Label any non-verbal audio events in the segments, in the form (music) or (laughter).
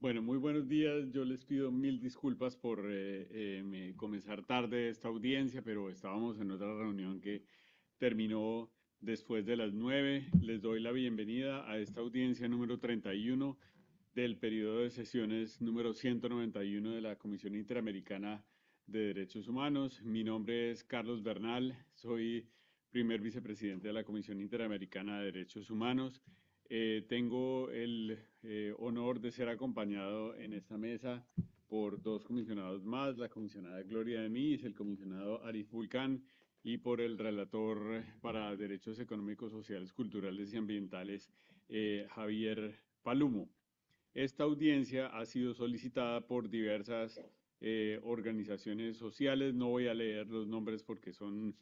Bueno, muy buenos días. Yo les pido mil disculpas por eh, eh, comenzar tarde esta audiencia, pero estábamos en otra reunión que terminó después de las 9. Les doy la bienvenida a esta audiencia número 31 del periodo de sesiones número 191 de la Comisión Interamericana de Derechos Humanos. Mi nombre es Carlos Bernal, soy primer vicepresidente de la Comisión Interamericana de Derechos Humanos. Eh, tengo el eh, honor de ser acompañado en esta mesa por dos comisionados más, la comisionada Gloria Denis, el comisionado Arif Vulcán y por el relator para Derechos Económicos, Sociales, Culturales y Ambientales, eh, Javier Palumo. Esta audiencia ha sido solicitada por diversas eh, organizaciones sociales, no voy a leer los nombres porque son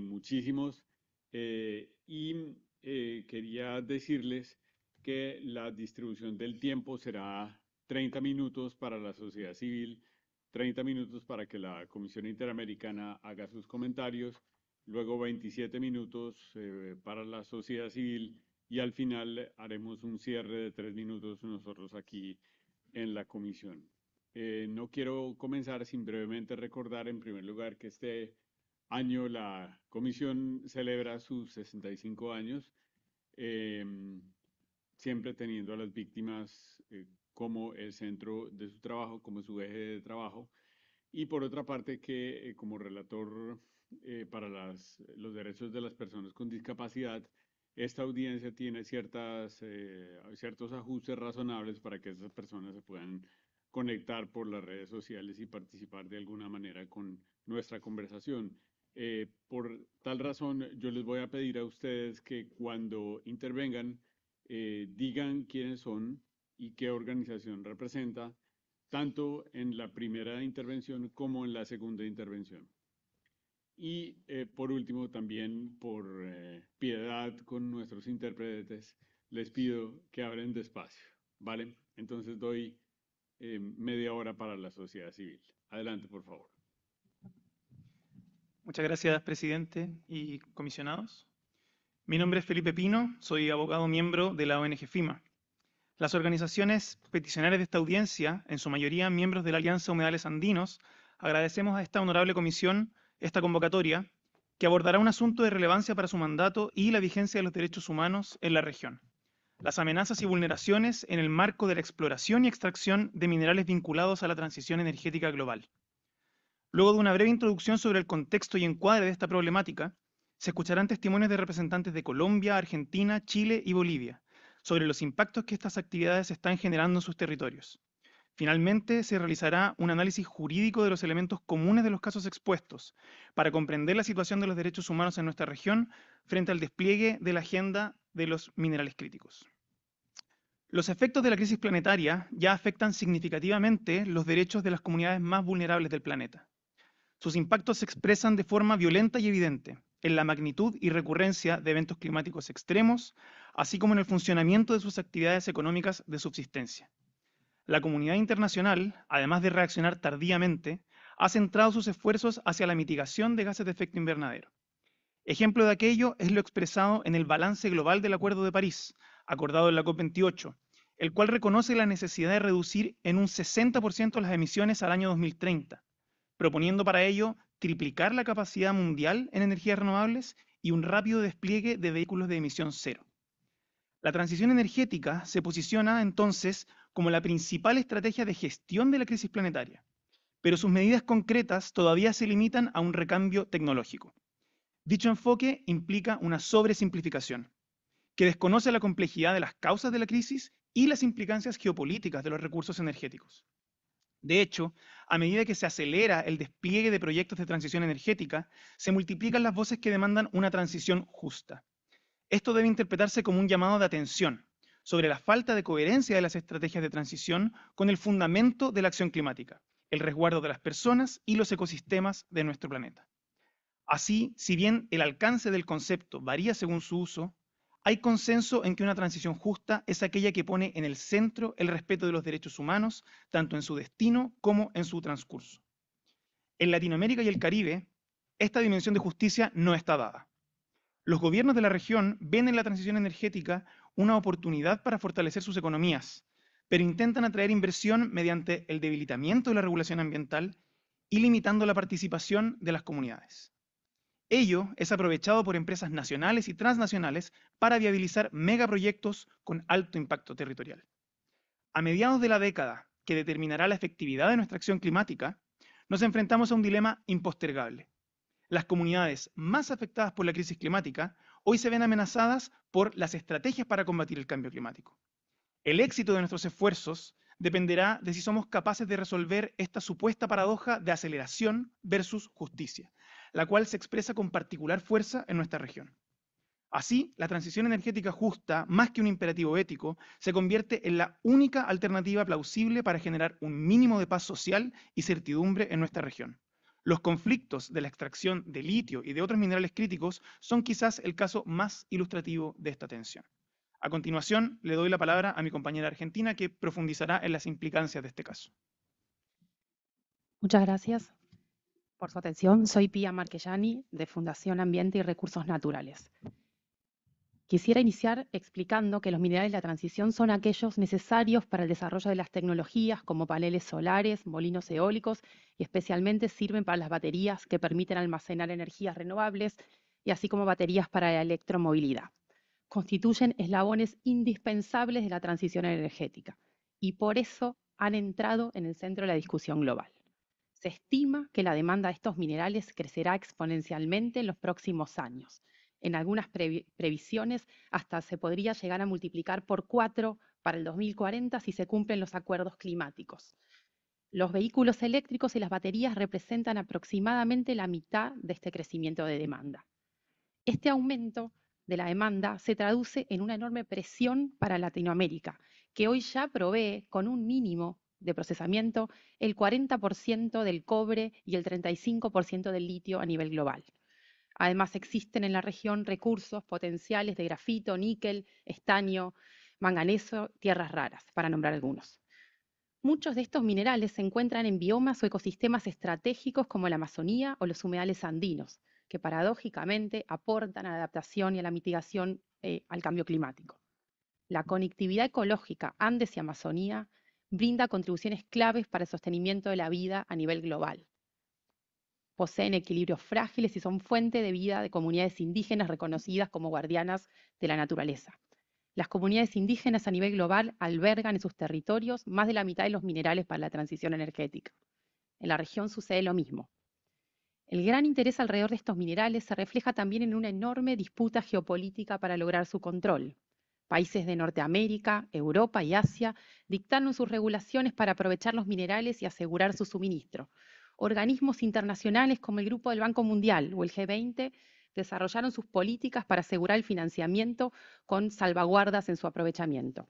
muchísimos, y quería decirles que la distribución del tiempo será 30 minutos para la sociedad civil, 30 minutos para que la Comisión Interamericana haga sus comentarios, luego 27 minutos eh, para la sociedad civil y al final haremos un cierre de tres minutos nosotros aquí en la comisión. Eh, no quiero comenzar sin brevemente recordar, en primer lugar, que este año la comisión celebra sus 65 años. Em, siempre teniendo a las víctimas eh, como el centro de su trabajo, como su eje de trabajo. Y por otra parte, que eh, como relator eh, para los derechos de las personas con discapacidad, esta audiencia tiene ciertas, ciertos ajustes razonables para que esas personas se puedan conectar por las redes sociales y participar de alguna manera con nuestra conversación. por tal razón, yo les voy a pedir a ustedes que cuando intervengan, eh, digan quiénes son y qué organización representa, tanto en la primera intervención como en la segunda intervención. Y eh, por último, también por eh, piedad con nuestros intérpretes, les pido que abren despacio, ¿vale? Entonces doy media hora para la sociedad civil. Adelante, por favor. Muchas gracias, presidente y comisionados. Mi nombre es Felipe Pino, soy abogado miembro de la ONG FIMA. Las organizaciones peticionarias de esta audiencia, en su mayoría miembros de la Alianza Humedales Andinos, agradecemos a esta honorable comisión esta convocatoria que abordará un asunto de relevancia para su mandato y la vigencia de los derechos humanos en la región. Las amenazas y vulneraciones en el marco de la exploración y extracción de minerales vinculados a la transición energética global. Luego de una breve introducción sobre el contexto y encuadre de esta problemática, se escucharán testimonios de representantes de Colombia, Argentina, Chile y Bolivia sobre los impactos que estas actividades están generando en sus territorios. Finalmente, se realizará un análisis jurídico de los elementos comunes de los casos expuestos para comprender la situación de los derechos humanos en nuestra región frente al despliegue de la agenda de los minerales críticos. Los efectos de la crisis planetaria ya afectan significativamente los derechos de las comunidades más vulnerables del planeta. Sus impactos se expresan de forma violenta y evidente, en la magnitud y recurrencia de eventos climáticos extremos, así como en el funcionamiento de sus actividades económicas de subsistencia. La comunidad internacional, además de reaccionar tardíamente, ha centrado sus esfuerzos hacia la mitigación de gases de efecto invernadero. Ejemplo de aquello es lo expresado en el balance global del Acuerdo de París, acordado en la COP28, el cual reconoce la necesidad de reducir en un 60% las emisiones al año 2030, proponiendo para ello triplicar la capacidad mundial en energías renovables y un rápido despliegue de vehículos de emisión cero. La transición energética se posiciona entonces como la principal estrategia de gestión de la crisis planetaria, pero sus medidas concretas todavía se limitan a un recambio tecnológico. Dicho enfoque implica una sobresimplificación, que desconoce la complejidad de las causas de la crisis y las implicancias geopolíticas de los recursos energéticos. De hecho, a medida que se acelera el despliegue de proyectos de transición energética, se multiplican las voces que demandan una transición justa. Esto debe interpretarse como un llamado de atención sobre la falta de coherencia de las estrategias de transición con el fundamento de la acción climática, el resguardo de las personas y los ecosistemas de nuestro planeta. Así, si bien el alcance del concepto varía según su uso, hay consenso en que una transición justa es aquella que pone en el centro el respeto de los derechos humanos, tanto en su destino como en su transcurso. En Latinoamérica y el Caribe, esta dimensión de justicia no está dada. Los gobiernos de la región ven en la transición energética una oportunidad para fortalecer sus economías, pero intentan atraer inversión mediante el debilitamiento de la regulación ambiental y limitando la participación de las comunidades. Ello es aprovechado por empresas nacionales y transnacionales para viabilizar megaproyectos con alto impacto territorial. A mediados de la década, que determinará la efectividad de nuestra acción climática, nos enfrentamos a un dilema impostergable. Las comunidades más afectadas por la crisis climática hoy se ven amenazadas por las estrategias para combatir el cambio climático. El éxito de nuestros esfuerzos dependerá de si somos capaces de resolver esta supuesta paradoja de aceleración versus justicia, la cual se expresa con particular fuerza en nuestra región. Así, la transición energética justa, más que un imperativo ético, se convierte en la única alternativa plausible para generar un mínimo de paz social y certidumbre en nuestra región. Los conflictos de la extracción de litio y de otros minerales críticos son quizás el caso más ilustrativo de esta tensión. A continuación, le doy la palabra a mi compañera argentina que profundizará en las implicancias de este caso. Muchas gracias por su atención. Soy Pia Marquellani, de Fundación Ambiente y Recursos Naturales. Quisiera iniciar explicando que los minerales de la transición son aquellos necesarios para el desarrollo de las tecnologías como paneles solares, molinos eólicos y especialmente sirven para las baterías que permiten almacenar energías renovables y así como baterías para la electromovilidad. Constituyen eslabones indispensables de la transición energética y por eso han entrado en el centro de la discusión global. Se estima que la demanda de estos minerales crecerá exponencialmente en los próximos años. En algunas previsiones hasta se podría llegar a multiplicar por cuatro para el 2040 si se cumplen los acuerdos climáticos. Los vehículos eléctricos y las baterías representan aproximadamente la mitad de este crecimiento de demanda. Este aumento de la demanda se traduce en una enorme presión para Latinoamérica, que hoy ya provee con un mínimo de procesamiento, el 40% del cobre y el 35% del litio a nivel global. Además, existen en la región recursos potenciales de grafito, níquel, estaño, manganeso, tierras raras, para nombrar algunos. Muchos de estos minerales se encuentran en biomas o ecosistemas estratégicos como la Amazonía o los humedales andinos, que paradójicamente aportan a la adaptación y a la mitigación eh, al cambio climático. La conectividad ecológica Andes y Amazonía brinda contribuciones claves para el sostenimiento de la vida a nivel global. Poseen equilibrios frágiles y son fuente de vida de comunidades indígenas reconocidas como guardianas de la naturaleza. Las comunidades indígenas a nivel global albergan en sus territorios más de la mitad de los minerales para la transición energética. En la región sucede lo mismo. El gran interés alrededor de estos minerales se refleja también en una enorme disputa geopolítica para lograr su control. Países de Norteamérica, Europa y Asia dictaron sus regulaciones para aprovechar los minerales y asegurar su suministro. Organismos internacionales como el Grupo del Banco Mundial o el G20 desarrollaron sus políticas para asegurar el financiamiento con salvaguardas en su aprovechamiento.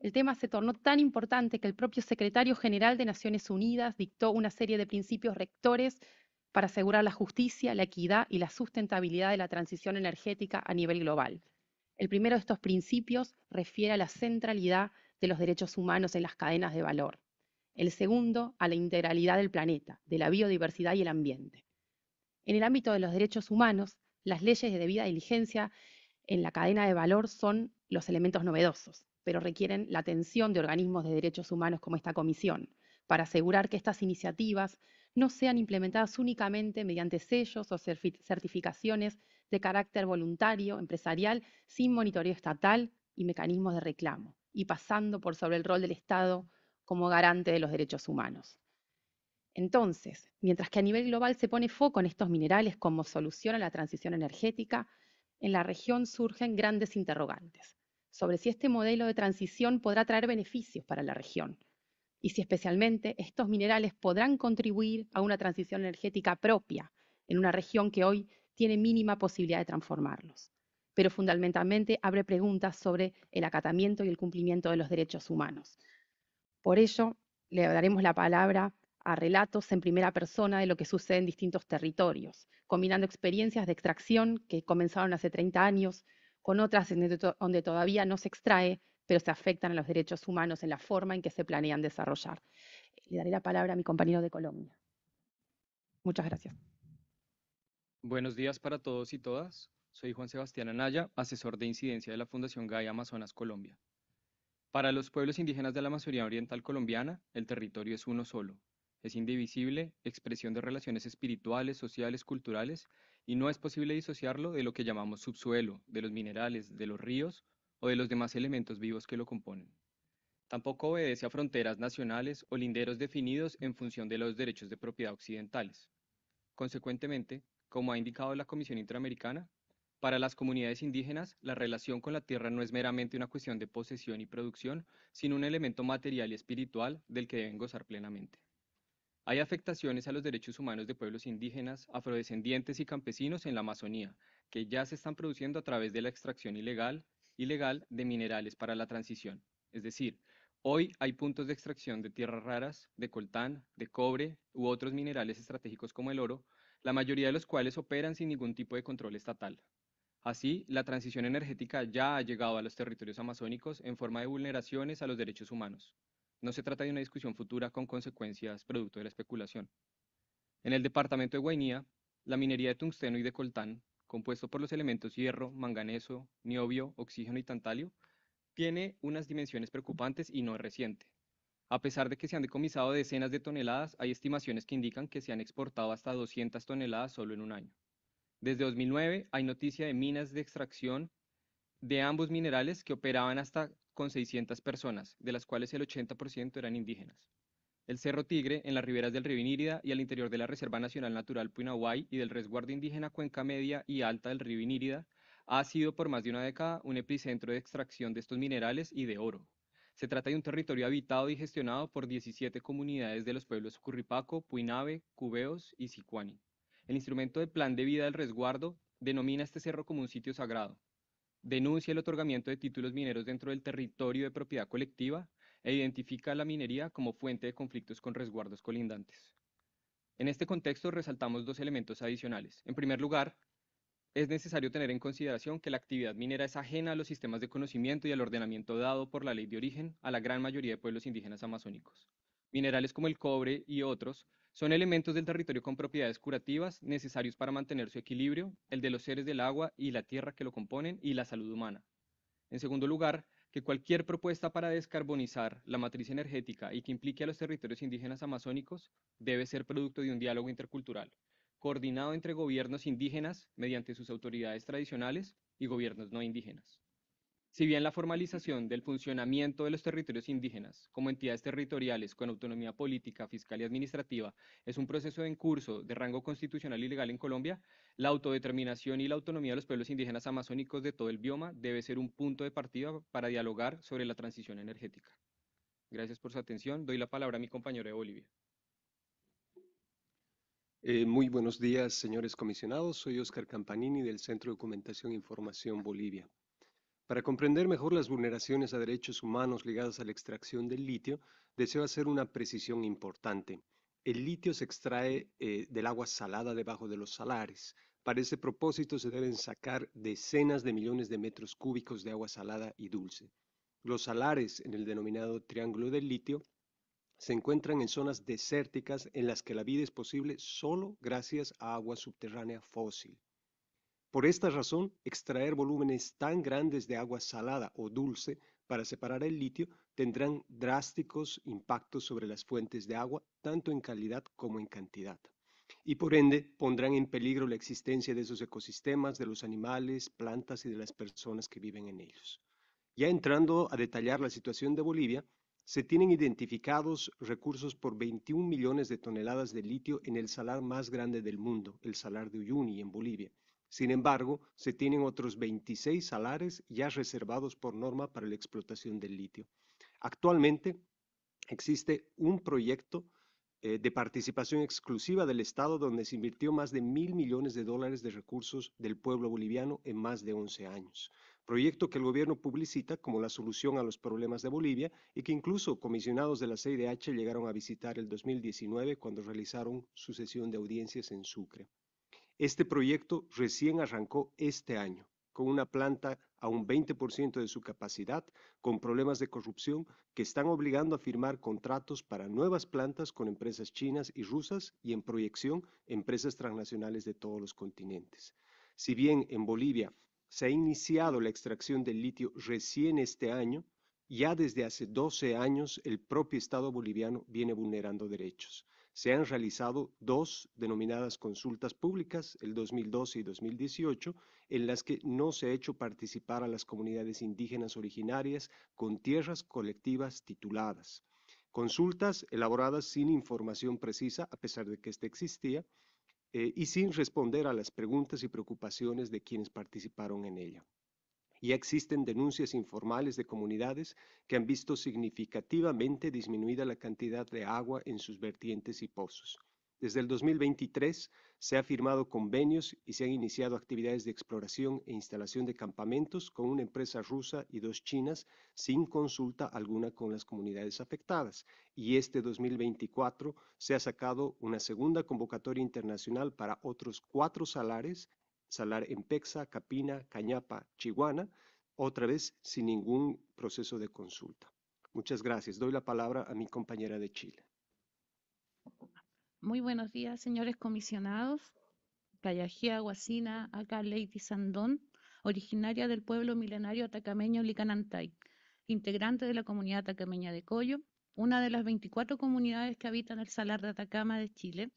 El tema se tornó tan importante que el propio secretario general de Naciones Unidas dictó una serie de principios rectores para asegurar la justicia, la equidad y la sustentabilidad de la transición energética a nivel global. El primero de estos principios refiere a la centralidad de los derechos humanos en las cadenas de valor. El segundo, a la integralidad del planeta, de la biodiversidad y el ambiente. En el ámbito de los derechos humanos, las leyes de debida diligencia en la cadena de valor son los elementos novedosos, pero requieren la atención de organismos de derechos humanos como esta comisión, para asegurar que estas iniciativas no sean implementadas únicamente mediante sellos o certificaciones de carácter voluntario, empresarial, sin monitoreo estatal y mecanismos de reclamo, y pasando por sobre el rol del Estado como garante de los derechos humanos. Entonces, mientras que a nivel global se pone foco en estos minerales como solución a la transición energética, en la región surgen grandes interrogantes sobre si este modelo de transición podrá traer beneficios para la región y si especialmente estos minerales podrán contribuir a una transición energética propia en una región que hoy tiene mínima posibilidad de transformarlos, pero fundamentalmente abre preguntas sobre el acatamiento y el cumplimiento de los derechos humanos. Por ello, le daremos la palabra a relatos en primera persona de lo que sucede en distintos territorios, combinando experiencias de extracción que comenzaron hace 30 años con otras en donde todavía no se extrae, pero se afectan a los derechos humanos en la forma en que se planean desarrollar. Le daré la palabra a mi compañero de Colombia. Muchas gracias. Buenos días para todos y todas. Soy Juan Sebastián Anaya, asesor de incidencia de la Fundación GAI Amazonas Colombia. Para los pueblos indígenas de la Amazonía Oriental colombiana, el territorio es uno solo. Es indivisible, expresión de relaciones espirituales, sociales, culturales, y no es posible disociarlo de lo que llamamos subsuelo, de los minerales, de los ríos o de los demás elementos vivos que lo componen. Tampoco obedece a fronteras nacionales o linderos definidos en función de los derechos de propiedad occidentales. Consecuentemente, como ha indicado la Comisión Interamericana, para las comunidades indígenas, la relación con la tierra no es meramente una cuestión de posesión y producción, sino un elemento material y espiritual del que deben gozar plenamente. Hay afectaciones a los derechos humanos de pueblos indígenas, afrodescendientes y campesinos en la Amazonía, que ya se están produciendo a través de la extracción ilegal, ilegal de minerales para la transición. Es decir, hoy hay puntos de extracción de tierras raras, de coltán, de cobre u otros minerales estratégicos como el oro, la mayoría de los cuales operan sin ningún tipo de control estatal. Así, la transición energética ya ha llegado a los territorios amazónicos en forma de vulneraciones a los derechos humanos. No se trata de una discusión futura con consecuencias producto de la especulación. En el departamento de Guainía, la minería de tungsteno y de coltán, compuesto por los elementos hierro, manganeso, niobio, oxígeno y tantalio, tiene unas dimensiones preocupantes y no recientes. reciente. A pesar de que se han decomisado decenas de toneladas, hay estimaciones que indican que se han exportado hasta 200 toneladas solo en un año. Desde 2009 hay noticia de minas de extracción de ambos minerales que operaban hasta con 600 personas, de las cuales el 80% eran indígenas. El Cerro Tigre, en las riberas del río Inírida y al interior de la Reserva Nacional Natural Puinahuay y del Resguardo Indígena Cuenca Media y Alta del río Inírida, ha sido por más de una década un epicentro de extracción de estos minerales y de oro. Se trata de un territorio habitado y gestionado por 17 comunidades de los pueblos Curripaco, Puinabe, Cubeos y Sicuani. El instrumento de Plan de Vida del Resguardo denomina este cerro como un sitio sagrado. Denuncia el otorgamiento de títulos mineros dentro del territorio de propiedad colectiva e identifica la minería como fuente de conflictos con resguardos colindantes. En este contexto resaltamos dos elementos adicionales. En primer lugar, es necesario tener en consideración que la actividad minera es ajena a los sistemas de conocimiento y al ordenamiento dado por la ley de origen a la gran mayoría de pueblos indígenas amazónicos. Minerales como el cobre y otros son elementos del territorio con propiedades curativas necesarios para mantener su equilibrio, el de los seres del agua y la tierra que lo componen y la salud humana. En segundo lugar, que cualquier propuesta para descarbonizar la matriz energética y que implique a los territorios indígenas amazónicos debe ser producto de un diálogo intercultural coordinado entre gobiernos indígenas mediante sus autoridades tradicionales y gobiernos no indígenas. Si bien la formalización del funcionamiento de los territorios indígenas como entidades territoriales con autonomía política, fiscal y administrativa es un proceso en curso de rango constitucional y legal en Colombia, la autodeterminación y la autonomía de los pueblos indígenas amazónicos de todo el bioma debe ser un punto de partida para dialogar sobre la transición energética. Gracias por su atención. Doy la palabra a mi compañero de Bolivia. Eh, muy buenos días, señores comisionados. Soy Oscar Campanini del Centro de Documentación e Información Bolivia. Para comprender mejor las vulneraciones a derechos humanos ligadas a la extracción del litio, deseo hacer una precisión importante. El litio se extrae eh, del agua salada debajo de los salares. Para ese propósito se deben sacar decenas de millones de metros cúbicos de agua salada y dulce. Los salares en el denominado Triángulo del Litio se encuentran en zonas desérticas en las que la vida es posible solo gracias a agua subterránea fósil. Por esta razón, extraer volúmenes tan grandes de agua salada o dulce para separar el litio tendrán drásticos impactos sobre las fuentes de agua, tanto en calidad como en cantidad. Y por ende, pondrán en peligro la existencia de esos ecosistemas, de los animales, plantas y de las personas que viven en ellos. Ya entrando a detallar la situación de Bolivia, se tienen identificados recursos por 21 millones de toneladas de litio en el salar más grande del mundo, el salar de Uyuni, en Bolivia. Sin embargo, se tienen otros 26 salares ya reservados por norma para la explotación del litio. Actualmente existe un proyecto eh, de participación exclusiva del Estado donde se invirtió más de mil millones de dólares de recursos del pueblo boliviano en más de 11 años proyecto que el gobierno publicita como la solución a los problemas de Bolivia y que incluso comisionados de la CIDH llegaron a visitar el 2019 cuando realizaron su sesión de audiencias en Sucre. Este proyecto recién arrancó este año, con una planta a un 20% de su capacidad, con problemas de corrupción que están obligando a firmar contratos para nuevas plantas con empresas chinas y rusas y en proyección empresas transnacionales de todos los continentes. Si bien en Bolivia se ha iniciado la extracción del litio recién este año, ya desde hace 12 años el propio Estado boliviano viene vulnerando derechos. Se han realizado dos denominadas consultas públicas, el 2012 y 2018, en las que no se ha hecho participar a las comunidades indígenas originarias con tierras colectivas tituladas. Consultas elaboradas sin información precisa, a pesar de que ésta existía, eh, y sin responder a las preguntas y preocupaciones de quienes participaron en ella. Ya existen denuncias informales de comunidades que han visto significativamente disminuida la cantidad de agua en sus vertientes y pozos. Desde el 2023 se han firmado convenios y se han iniciado actividades de exploración e instalación de campamentos con una empresa rusa y dos chinas sin consulta alguna con las comunidades afectadas. Y este 2024 se ha sacado una segunda convocatoria internacional para otros cuatro salares, salar en Pexa, Capina, Cañapa, Chihuana, otra vez sin ningún proceso de consulta. Muchas gracias. Doy la palabra a mi compañera de Chile. Muy buenos días, señores comisionados. Callajía Aguacina, acá Lady Sandón, originaria del pueblo milenario atacameño Licanantay, integrante de la comunidad atacameña de Coyo, una de las 24 comunidades que habitan el Salar de Atacama de Chile.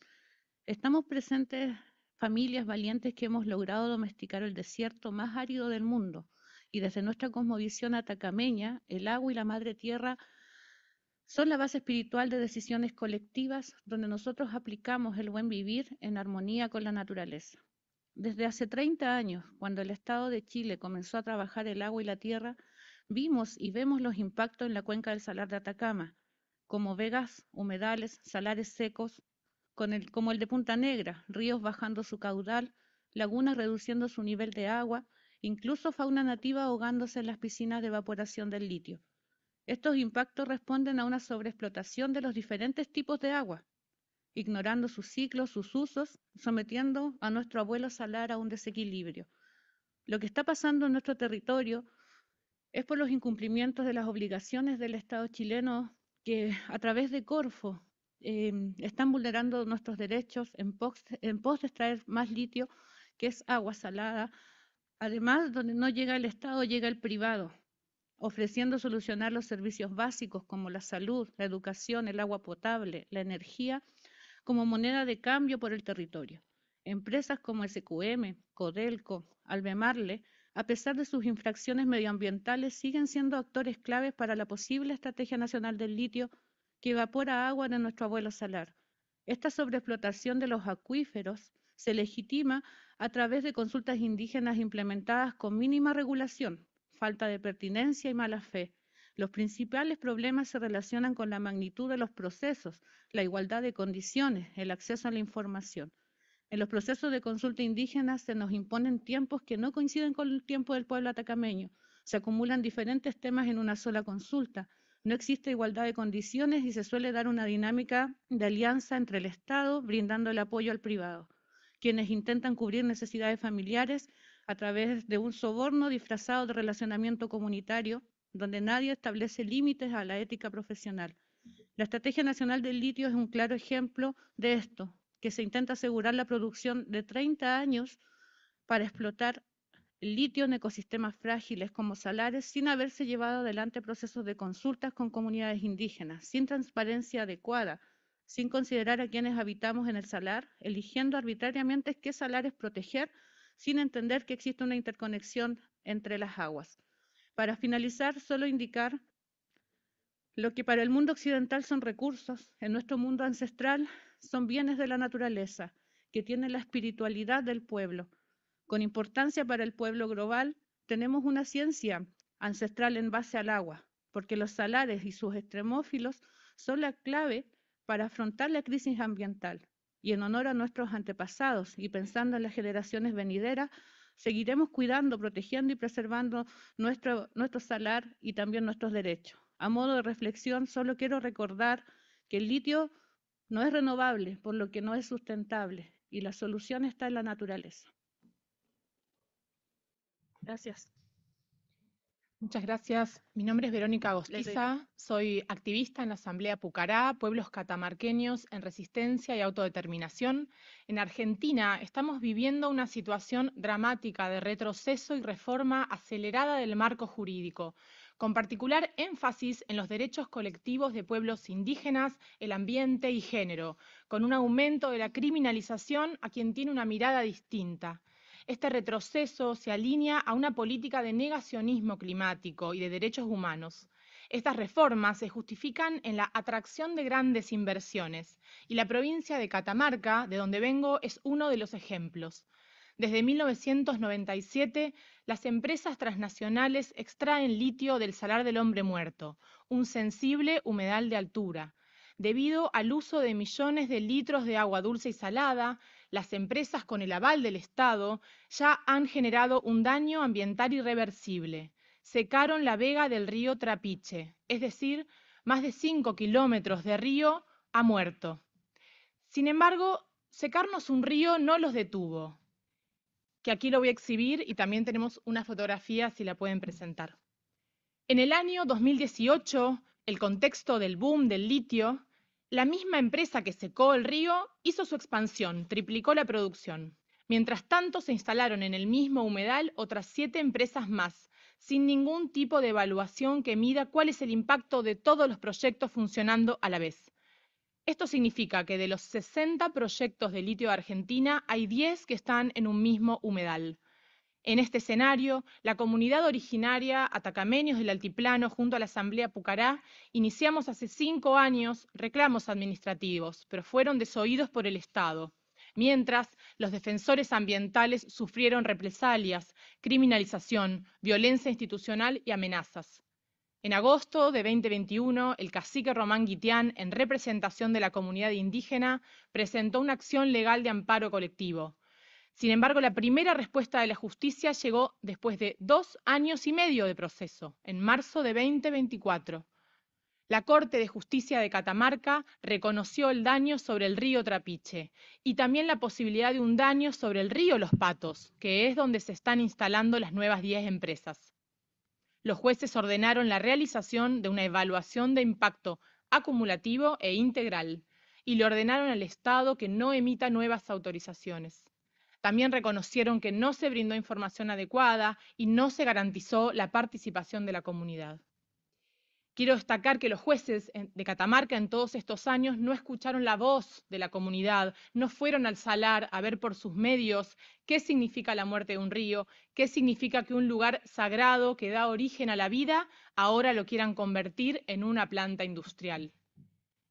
Estamos presentes familias valientes que hemos logrado domesticar el desierto más árido del mundo y desde nuestra cosmovisión atacameña, el agua y la madre tierra son la base espiritual de decisiones colectivas donde nosotros aplicamos el buen vivir en armonía con la naturaleza. Desde hace 30 años, cuando el Estado de Chile comenzó a trabajar el agua y la tierra, vimos y vemos los impactos en la cuenca del Salar de Atacama, como vegas, humedales, salares secos, como el de Punta Negra, ríos bajando su caudal, lagunas reduciendo su nivel de agua, incluso fauna nativa ahogándose en las piscinas de evaporación del litio. Estos impactos responden a una sobreexplotación de los diferentes tipos de agua, ignorando sus ciclos, sus usos, sometiendo a nuestro abuelo salar a un desequilibrio. Lo que está pasando en nuestro territorio es por los incumplimientos de las obligaciones del Estado chileno que a través de Corfo em, están vulnerando nuestros derechos en en pos de extraer más litio, que es agua salada. Además, donde no llega el Estado, llega el privado, ofreciendo solucionar los servicios básicos como la salud, la educación, el agua potable, la energía, como moneda de cambio por el territorio. Empresas como SQM, Codelco, Albemarle, a pesar de sus infracciones medioambientales, siguen siendo actores claves para la posible estrategia nacional del litio que evapora agua de nuestro abuelo salar. Esta sobreexplotación de los acuíferos se legitima a través de consultas indígenas implementadas con mínima regulación, falta de pertinencia y mala fe. Los principales problemas se relacionan con la magnitud de los procesos, la igualdad de condiciones, el acceso a la información. En los procesos de consulta indígena se nos imponen tiempos que no coinciden con el tiempo del pueblo atacameño. Se acumulan diferentes temas en una sola consulta. No existe igualdad de condiciones y se suele dar una dinámica de alianza entre el Estado brindando el apoyo al privado. Quienes intentan cubrir necesidades familiares a través de un soborno disfrazado de relacionamiento comunitario, donde nadie establece límites a la ética profesional. La Estrategia Nacional del Litio es un claro ejemplo de esto, que se intenta asegurar la producción de 30 años para explotar litio en ecosistemas frágiles como salares sin haberse llevado adelante procesos de consultas con comunidades indígenas, sin transparencia adecuada, sin considerar a quienes habitamos en el salar, eligiendo arbitrariamente qué salares proteger sin entender que existe una interconexión entre las aguas. Para finalizar, solo indicar lo que para el mundo occidental son recursos, en nuestro mundo ancestral son bienes de la naturaleza, que tienen la espiritualidad del pueblo. Con importancia para el pueblo global, tenemos una ciencia ancestral en base al agua, porque los salares y sus extremófilos son la clave para afrontar la crisis ambiental y en honor a nuestros antepasados y pensando en las generaciones venideras, seguiremos cuidando, protegiendo y preservando nuestro, nuestro salar y también nuestros derechos. A modo de reflexión, solo quiero recordar que el litio no es renovable, por lo que no es sustentable, y la solución está en la naturaleza. Gracias. Muchas gracias. Mi nombre es Verónica Agostiza, soy activista en la Asamblea Pucará, pueblos catamarqueños en resistencia y autodeterminación. En Argentina estamos viviendo una situación dramática de retroceso y reforma acelerada del marco jurídico, con particular énfasis en los derechos colectivos de pueblos indígenas, el ambiente y género, con un aumento de la criminalización a quien tiene una mirada distinta este retroceso se alinea a una política de negacionismo climático y de derechos humanos. Estas reformas se justifican en la atracción de grandes inversiones y la provincia de Catamarca, de donde vengo, es uno de los ejemplos. Desde 1997, las empresas transnacionales extraen litio del salar del hombre muerto, un sensible humedal de altura, debido al uso de millones de litros de agua dulce y salada, las empresas con el aval del Estado ya han generado un daño ambiental irreversible. Secaron la vega del río Trapiche, es decir, más de 5 kilómetros de río ha muerto. Sin embargo, secarnos un río no los detuvo, que aquí lo voy a exhibir y también tenemos una fotografía si la pueden presentar. En el año 2018, el contexto del boom del litio la misma empresa que secó el río hizo su expansión, triplicó la producción. Mientras tanto, se instalaron en el mismo humedal otras siete empresas más, sin ningún tipo de evaluación que mida cuál es el impacto de todos los proyectos funcionando a la vez. Esto significa que de los 60 proyectos de litio de Argentina, hay 10 que están en un mismo humedal. En este escenario, la comunidad originaria Atacameños del Altiplano junto a la Asamblea Pucará iniciamos hace cinco años reclamos administrativos, pero fueron desoídos por el Estado. Mientras, los defensores ambientales sufrieron represalias, criminalización, violencia institucional y amenazas. En agosto de 2021, el cacique Román Guitián, en representación de la comunidad indígena, presentó una acción legal de amparo colectivo sin embargo, la primera respuesta de la justicia llegó después de dos años y medio de proceso, en marzo de 2024. La Corte de Justicia de Catamarca reconoció el daño sobre el río Trapiche y también la posibilidad de un daño sobre el río Los Patos, que es donde se están instalando las nuevas 10 empresas. Los jueces ordenaron la realización de una evaluación de impacto acumulativo e integral y le ordenaron al Estado que no emita nuevas autorizaciones. También reconocieron que no se brindó información adecuada y no se garantizó la participación de la comunidad. Quiero destacar que los jueces de Catamarca en todos estos años no escucharon la voz de la comunidad, no fueron al salar a ver por sus medios qué significa la muerte de un río, qué significa que un lugar sagrado que da origen a la vida ahora lo quieran convertir en una planta industrial.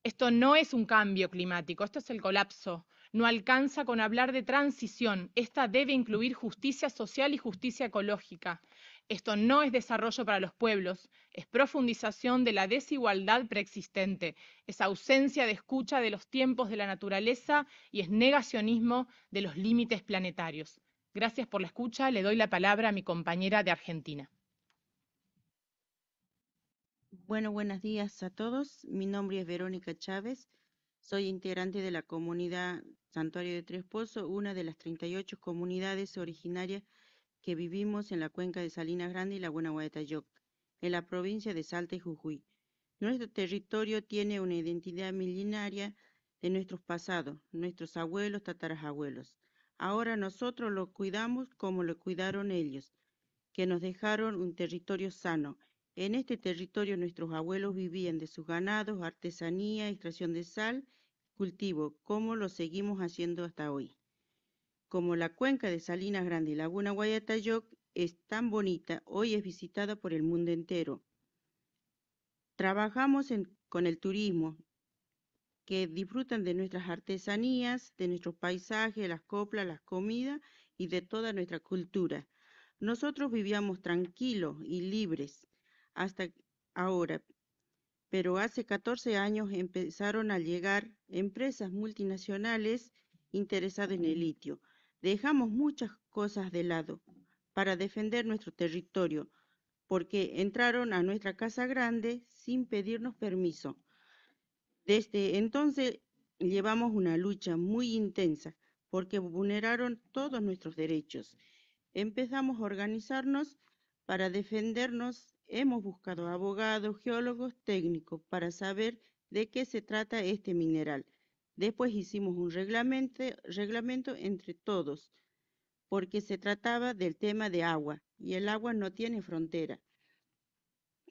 Esto no es un cambio climático, esto es el colapso no alcanza con hablar de transición, esta debe incluir justicia social y justicia ecológica. Esto no es desarrollo para los pueblos, es profundización de la desigualdad preexistente, es ausencia de escucha de los tiempos de la naturaleza y es negacionismo de los límites planetarios. Gracias por la escucha, le doy la palabra a mi compañera de Argentina. Bueno, buenos días a todos. Mi nombre es Verónica Chávez, soy integrante de la comunidad Santuario de Tres Pozos, una de las 38 comunidades originarias que vivimos en la cuenca de Salinas Grande y la Laguna Guayatayoc, en la provincia de Salta y Jujuy. Nuestro territorio tiene una identidad millenaria de nuestros pasados, nuestros abuelos, tatarabuelos. Ahora nosotros lo cuidamos como lo cuidaron ellos, que nos dejaron un territorio sano. En este territorio nuestros abuelos vivían de sus ganados, artesanía, extracción de sal cultivo, como lo seguimos haciendo hasta hoy. Como la cuenca de Salinas Grande y Laguna Guayatayoc es tan bonita, hoy es visitada por el mundo entero. Trabajamos con el turismo, que disfrutan de nuestras artesanías, de nuestros paisajes, las coplas, las comidas y de toda nuestra cultura. Nosotros vivíamos tranquilos y libres hasta ahora, pero hace 14 años empezaron a llegar empresas multinacionales interesadas en el litio. Dejamos muchas cosas de lado para defender nuestro territorio, porque entraron a nuestra casa grande sin pedirnos permiso. Desde entonces llevamos una lucha muy intensa porque vulneraron todos nuestros derechos. Empezamos a organizarnos para defendernos Hemos buscado abogados, geólogos, técnicos para saber de qué se trata este mineral. Después hicimos un reglamento, entre todos, porque se trataba del tema de agua y el agua no tiene frontera.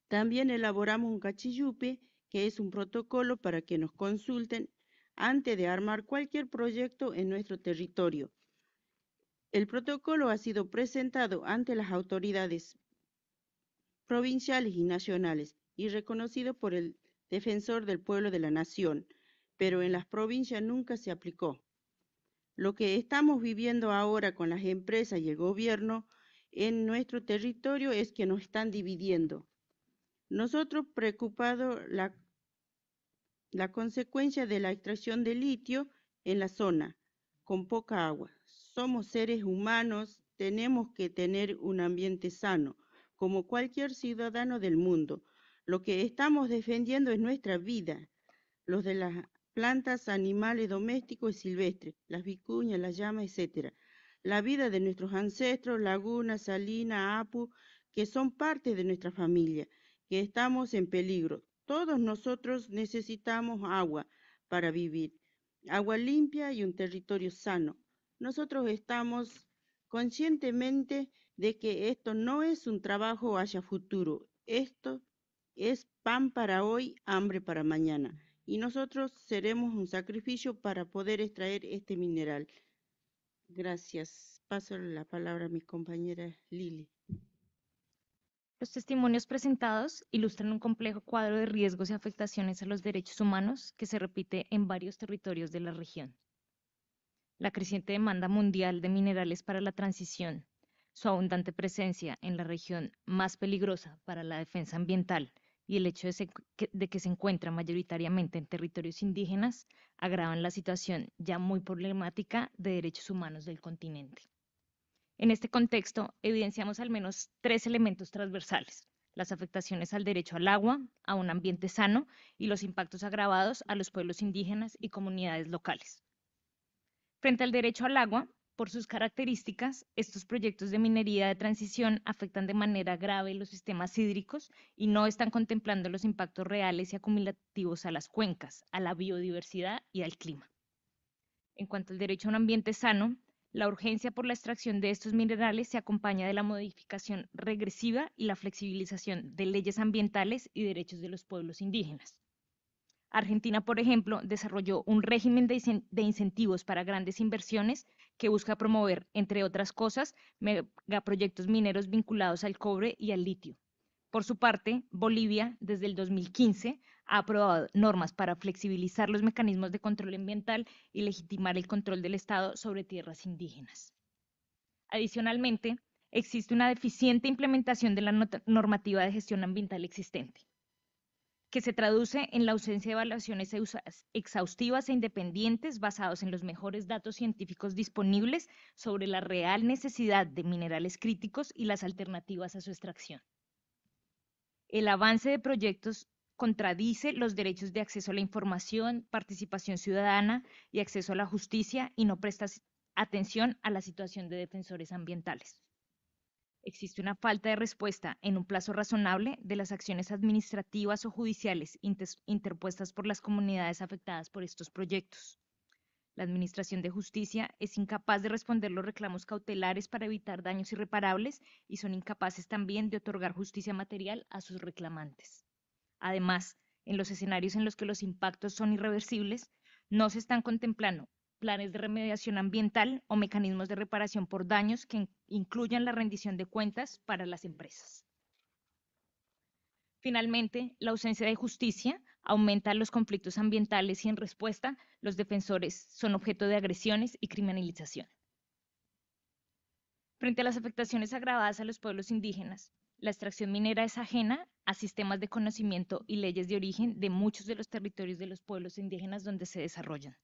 También elaboramos un cachillupe, que es un protocolo para que nos consulten antes de armar cualquier proyecto en nuestro territorio. El protocolo ha sido presentado ante las autoridades provinciales y nacionales y reconocido por el Defensor del Pueblo de la Nación, pero en las provincias nunca se aplicó. Lo que estamos viviendo ahora con las empresas y el gobierno en nuestro territorio es que nos están dividiendo. Nosotros preocupados la, la consecuencia de la extracción de litio en la zona, con poca agua. Somos seres humanos, tenemos que tener un ambiente sano como cualquier ciudadano del mundo. Lo que estamos defendiendo es nuestra vida, los de las plantas, animales domésticos y silvestres, las vicuñas, las llamas, etc. La vida de nuestros ancestros, Laguna, Salina, Apu, que son parte de nuestra familia, que estamos en peligro. Todos nosotros necesitamos agua para vivir, agua limpia y un territorio sano. Nosotros estamos conscientemente de que esto no es un trabajo hacia futuro, esto es pan para hoy, hambre para mañana, y nosotros seremos un sacrificio para poder extraer este mineral. Gracias. Paso la palabra a mi compañera Lili. Los testimonios presentados ilustran un complejo cuadro de riesgos y afectaciones a los derechos humanos que se repite en varios territorios de la región. La creciente demanda mundial de minerales para la transición, su abundante presencia en la región más peligrosa para la defensa ambiental y el hecho de, que se encuentra mayoritariamente en territorios indígenas agravan la situación ya muy problemática de derechos humanos del continente. En este contexto, evidenciamos al menos tres elementos transversales, las afectaciones al derecho al agua, a un ambiente sano y los impactos agravados a los pueblos indígenas y comunidades locales. Frente al derecho al agua, por sus características, estos proyectos de minería de transición afectan de manera grave los sistemas hídricos y no están contemplando los impactos reales y acumulativos a las cuencas, a la biodiversidad y al clima. En cuanto al derecho a un ambiente sano, la urgencia por la extracción de estos minerales se acompaña de la modificación regresiva y la flexibilización de leyes ambientales y derechos de los pueblos indígenas. Argentina, por ejemplo, desarrolló un régimen de incentivos para grandes inversiones que busca promover, entre otras cosas, megaproyectos mineros vinculados al cobre y al litio. Por su parte, Bolivia, desde el 2015, ha aprobado normas para flexibilizar los mecanismos de control ambiental y legitimar el control del Estado sobre tierras indígenas. Adicionalmente, existe una deficiente implementación de la normativa de gestión ambiental existente que se traduce en la ausencia de evaluaciones exhaustivas e independientes basados en los mejores datos científicos disponibles sobre la real necesidad de minerales críticos y las alternativas a su extracción. El avance de proyectos contradice los derechos de acceso a la información, participación ciudadana y acceso a la justicia y no presta atención a la situación de defensores ambientales existe una falta de respuesta en un plazo razonable de las acciones administrativas o judiciales interpuestas por las comunidades afectadas por estos proyectos. La Administración de Justicia es incapaz de responder los reclamos cautelares para evitar daños irreparables y son incapaces también de otorgar justicia material a sus reclamantes. Además, en los escenarios en los que los impactos son irreversibles, no se están contemplando planes de remediación ambiental o mecanismos de reparación por daños que incluyan la rendición de cuentas para las empresas. Finalmente, la ausencia de justicia aumenta los conflictos ambientales y en respuesta los defensores son objeto de agresiones y criminalización. Frente a las afectaciones agravadas a los pueblos indígenas, la extracción minera es ajena a sistemas de conocimiento y leyes de origen de muchos de los territorios de los pueblos indígenas donde se desarrollan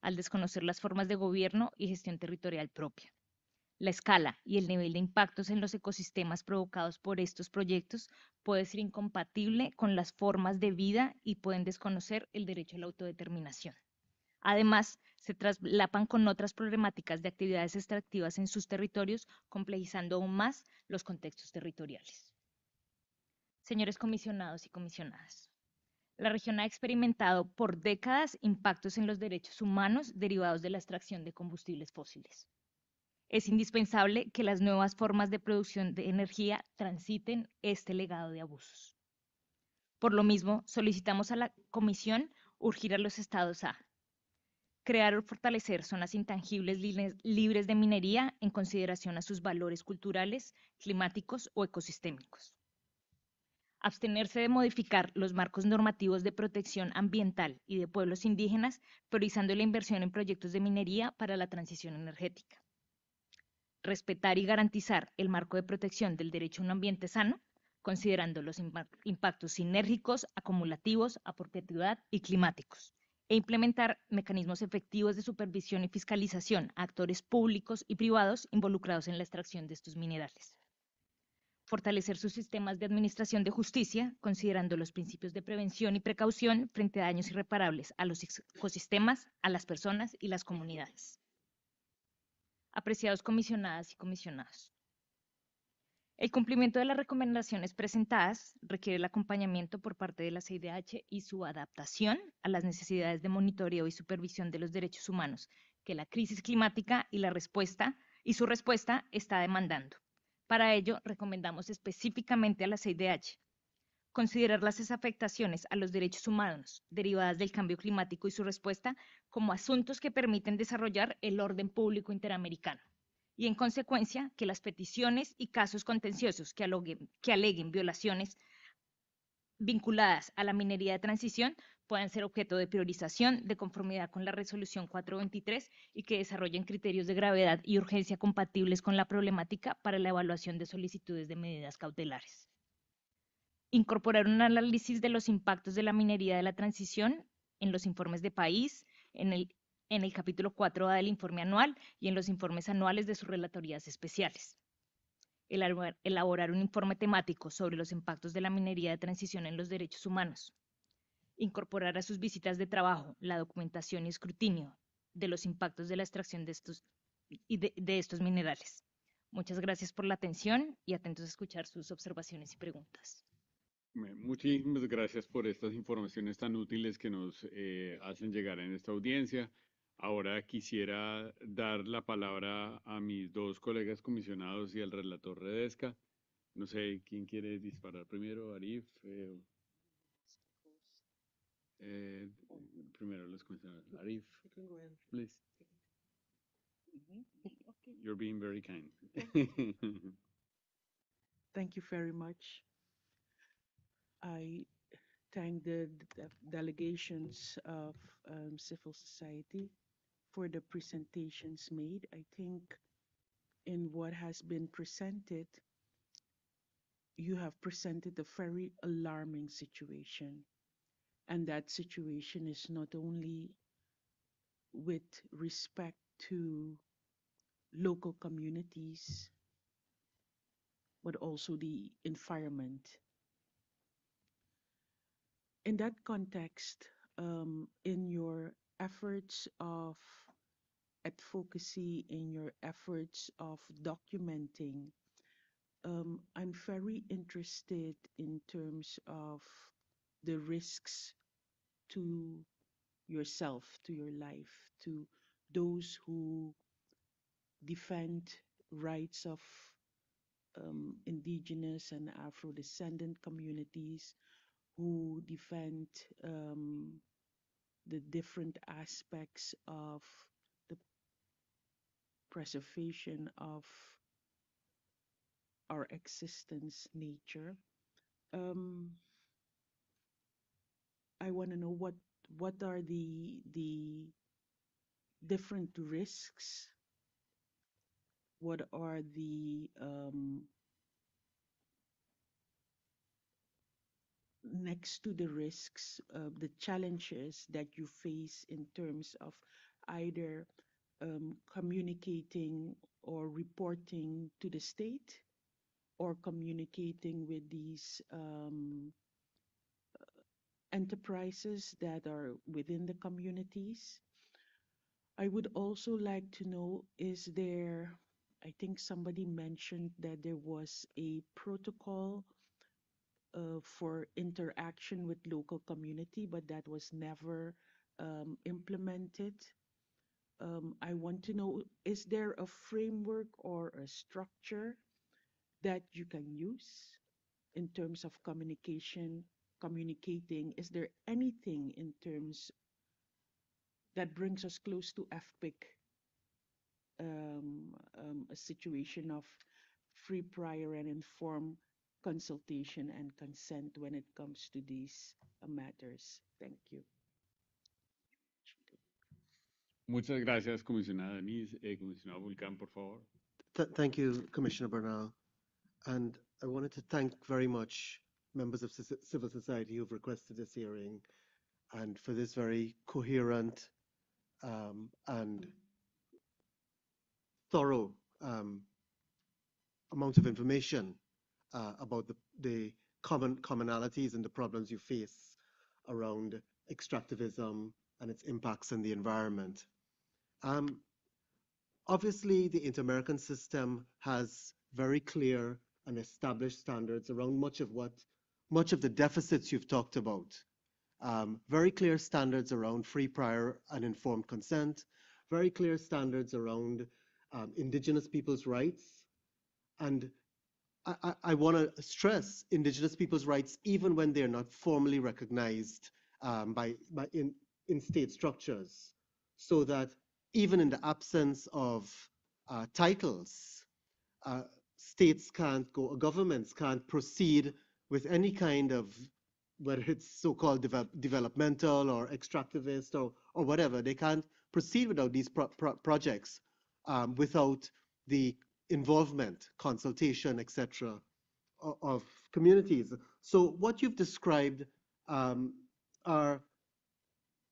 al desconocer las formas de gobierno y gestión territorial propia. La escala y el nivel de impactos en los ecosistemas provocados por estos proyectos puede ser incompatible con las formas de vida y pueden desconocer el derecho a la autodeterminación. Además, se traslapan con otras problemáticas de actividades extractivas en sus territorios, complejizando aún más los contextos territoriales. Señores comisionados y comisionadas, la región ha experimentado por décadas impactos en los derechos humanos derivados de la extracción de combustibles fósiles. Es indispensable que las nuevas formas de producción de energía transiten este legado de abusos. Por lo mismo, solicitamos a la Comisión urgir a los estados a crear o fortalecer zonas intangibles libres de minería en consideración a sus valores culturales, climáticos o ecosistémicos abstenerse de modificar los marcos normativos de protección ambiental y de pueblos indígenas, priorizando la inversión en proyectos de minería para la transición energética. Respetar y garantizar el marco de protección del derecho a un ambiente sano, considerando los impactos sinérgicos, acumulativos, a propiedad y climáticos e implementar mecanismos efectivos de supervisión y fiscalización a actores públicos y privados involucrados en la extracción de estos minerales fortalecer sus sistemas de administración de justicia, considerando los principios de prevención y precaución frente a daños irreparables a los ecosistemas, a las personas y las comunidades. Apreciados comisionadas y comisionados. El cumplimiento de las recomendaciones presentadas requiere el acompañamiento por parte de la CIDH y su adaptación a las necesidades de monitoreo y supervisión de los derechos humanos que la crisis climática y la respuesta y su respuesta está demandando. Para ello, recomendamos específicamente a la CIDH considerar las afectaciones a los derechos humanos derivadas del cambio climático y su respuesta como asuntos que permiten desarrollar el orden público interamericano y, en consecuencia, que las peticiones y casos contenciosos que aleguen violaciones vinculadas a la minería de transición puedan ser objeto de priorización de conformidad con la resolución 423 y que desarrollen criterios de gravedad y urgencia compatibles con la problemática para la evaluación de solicitudes de medidas cautelares. Incorporar un análisis de los impactos de la minería de la transición en los informes de país, en el, en el capítulo 4A del informe anual y en los informes anuales de sus relatorías especiales elaborar un informe temático sobre los impactos de la minería de transición en los derechos humanos, incorporar a sus visitas de trabajo la documentación y escrutinio de los impactos de la extracción de estos, y de, estos minerales. Muchas gracias por la atención y atentos a escuchar sus observaciones y preguntas. Muchísimas gracias por estas informaciones tan útiles que nos eh, hacen llegar en esta audiencia. Ahora quisiera dar la palabra a mis dos colegas comisionados y al relator Redesca. No sé quién quiere disparar primero, Arif. Eh, Eh, primero les commissioner Arif, please. Okay. You're being very kind. (laughs) Thank you very much. I thank the delegations of um, civil society for the presentations made. I think in what has been presented, you have presented a very alarming situation and that situation is not only with respect to local communities, but also the environment. In that context, um, in your efforts of advocacy, in your efforts of documenting, um, I'm very interested in terms of the risks to yourself, to your life, to those who defend rights of um, indigenous and Afro descendant communities, who defend um, the different aspects of the preservation of our existence, nature. Um, I want to know what what are the the different risks? What are the um, next to the risks, uh, the challenges that you face in terms of either um, communicating or reporting to the state or communicating with these um, enterprises that are within the communities. I would also like to know is there, I think somebody mentioned that there was a protocol uh, for interaction with local community, but that was never um, implemented. Um, I want to know is there a framework or a structure that you can use in terms of communication communicating, is there anything in terms that brings us close to FPIC, um, um, a situation of free, prior, and informed consultation and consent when it comes to these uh, matters? Thank you. Muchas gracias, Comisionada Denise. Eh, Comisionado Vulcan, por favor. Th thank you, Commissioner Bernal. And I wanted to thank very much members of civil society who've requested this hearing and for this very coherent um, and thorough um, amount of information uh, about the, the common commonalities and the problems you face around extractivism and its impacts on the environment. Um, obviously, the inter-American system has very clear and established standards around much of what much of the deficits you've talked about. Um, very clear standards around free, prior, and informed consent, very clear standards around um, indigenous people's rights. And I, I, I want to stress indigenous people's rights even when they're not formally recognized um, by, by in, in state structures, so that even in the absence of uh, titles, uh, states can't go, governments can't proceed with any kind of whether it's so-called developmental or extractivist or, or whatever, they can't proceed without these pro pro projects um, without the involvement, consultation, etc., of, of, communities. So what you've described um, are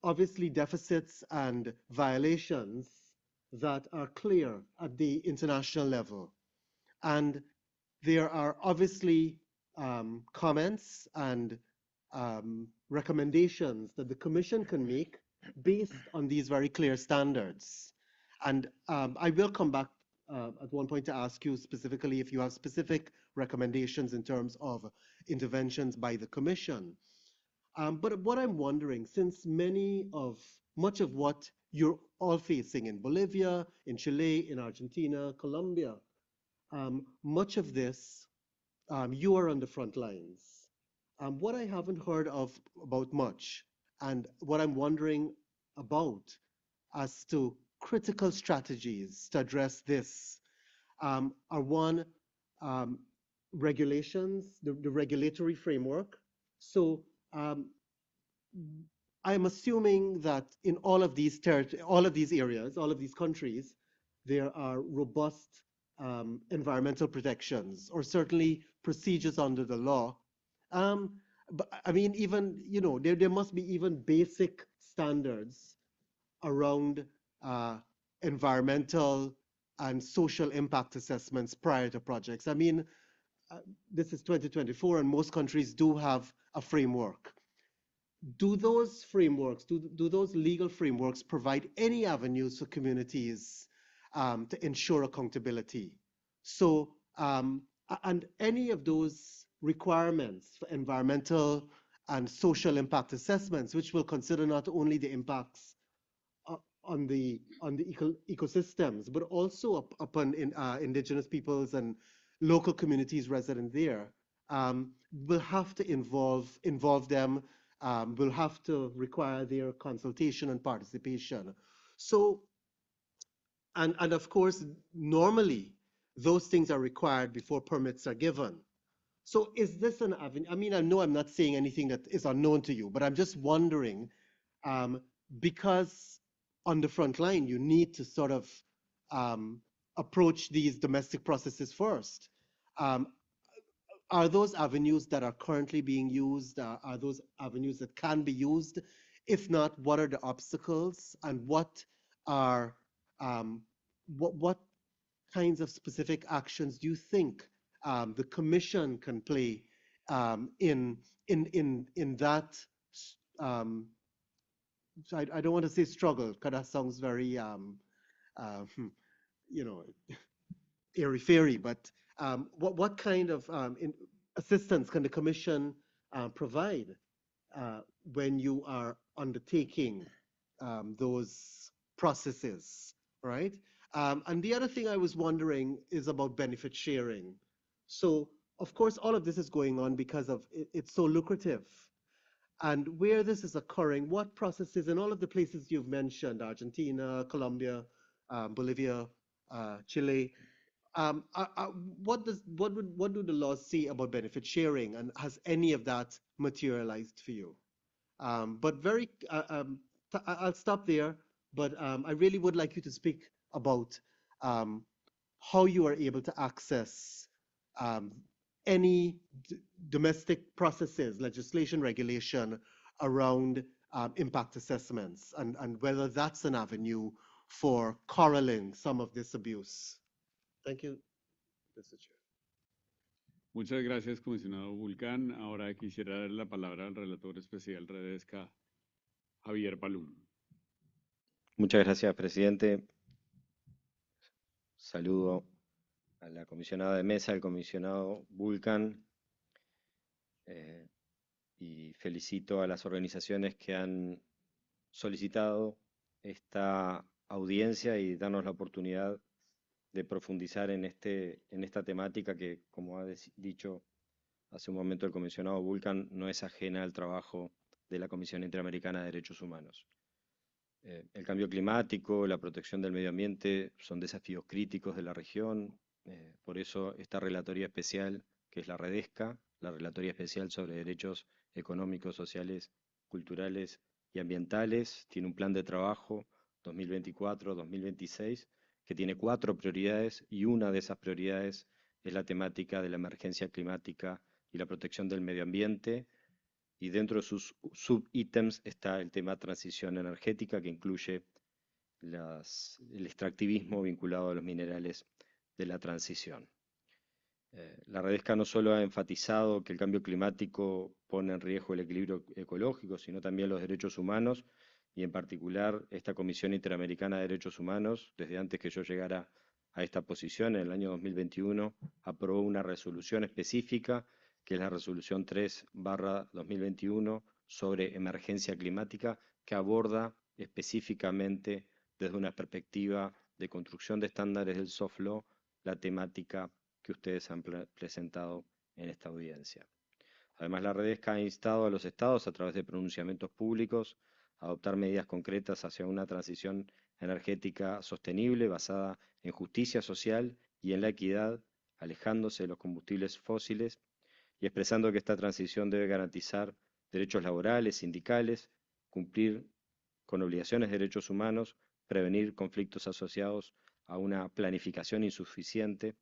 obviously deficits and violations that are clear at the international level, and there are obviously um, comments and um, recommendations that the commission can make based on these very clear standards. And um, I will come back uh, at one point to ask you specifically if you have specific recommendations in terms of interventions by the commission. Um, but what I'm wondering, since many of, much of what you're all facing in Bolivia, in Chile, in Argentina, Colombia, um, much of this um, you are on the front lines. Um, what I haven't heard of about much, and what I'm wondering about as to critical strategies to address this, um, are one um, regulations, the, the, regulatory framework. So I'm um, assuming that in all of these all of these areas, all of these countries, there are robust um, environmental protections, or certainly procedures under the law. Um, but I mean, even, you know, there, there must be even basic standards around uh, environmental and social impact assessments prior to projects. I mean, uh, this is 2024 and most countries do have a framework. Do those frameworks, do, do those legal frameworks provide any avenues for communities um, to ensure accountability? So um, and any of those requirements for environmental and social impact assessments, which will consider not only the impacts on the on the eco ecosystems, but also up, upon in, uh, indigenous peoples and local communities resident there, um, will have to involve involve them. Um, will have to require their consultation and participation. So, and and of course, normally those things are required before permits are given. So is this an avenue? I mean, I know I'm not saying anything that is unknown to you, but I'm just wondering, um, because on the front line, you need to sort of um, approach these domestic processes first. Um, are those avenues that are currently being used? Uh, are those avenues that can be used? If not, what are the obstacles and what are um, what what kinds of specific actions do you think um, the commission can play um, in in in in that? Um, I, I, don't want to say struggle because that sounds very um, uh, hmm, you know (laughs) airy fairy. But um, what what kind of um, in, assistance can the commission uh, provide uh, when you are undertaking those processes, right? Um, and the other thing I was wondering is about benefit sharing. So, of course, all of this is going on because of it, it's so lucrative. And where this is occurring, what processes in all of the places you've mentioned, Argentina, Colombia, um, Bolivia, uh, Chile, um, uh, uh, what does what would what do the laws say about benefit sharing, and has any of that materialized for you? Um, but very, uh, um, I'll stop there. But um, I really would like you to speak about um, how you are able to access um, any domestic processes, legislation, regulation around um, impact assessments, and, and whether that's an avenue for corralling some of this abuse. Thank you, Mr. Chair. Muchas gracias, comisionado Vulcán. Ahora quisiera dar la palabra al relator especial Redesca, Javier Palum. Muchas gracias, presidente. Saludo a la comisionada de mesa, al comisionado Vulcan, eh, y felicito a las organizaciones que han solicitado esta audiencia y darnos la oportunidad de profundizar en, este, en esta temática que, como ha dicho hace un momento el comisionado Vulcan, no es ajena al trabajo de la Comisión Interamericana de Derechos Humanos. Eh, el cambio climático, la protección del medio ambiente son desafíos críticos de la región, eh, por eso esta relatoría especial, que es la REDESCA, la relatoría especial sobre derechos económicos, sociales, culturales y ambientales, tiene un plan de trabajo 2024-2026 que tiene cuatro prioridades y una de esas prioridades es la temática de la emergencia climática y la protección del medio ambiente y dentro de sus subítems está el tema transición energética que incluye el extractivismo vinculado a los minerales de la transición. Eh, la Redesca no solo ha enfatizado que el cambio climático pone en riesgo el equilibrio ecológico, sino también los derechos humanos y en particular esta Comisión Interamericana de Derechos Humanos, desde antes que yo llegara a esta posición, en el año 2021, aprobó una resolución específica que es la resolución 3 barra 2021 sobre emergencia climática, que aborda específicamente desde una perspectiva de construcción de estándares del soft law la temática que ustedes han presentado en esta audiencia. Además, la Redesca ha instado a los estados, a través de pronunciamientos públicos, a adoptar medidas concretas hacia una transición energética sostenible basada en justicia social y en la equidad, alejándose de los combustibles fósiles y expresando que esta transición debe garantizar derechos laborales, sindicales, cumplir con obligaciones de derechos humanos, prevenir conflictos asociados a una planificación insuficiente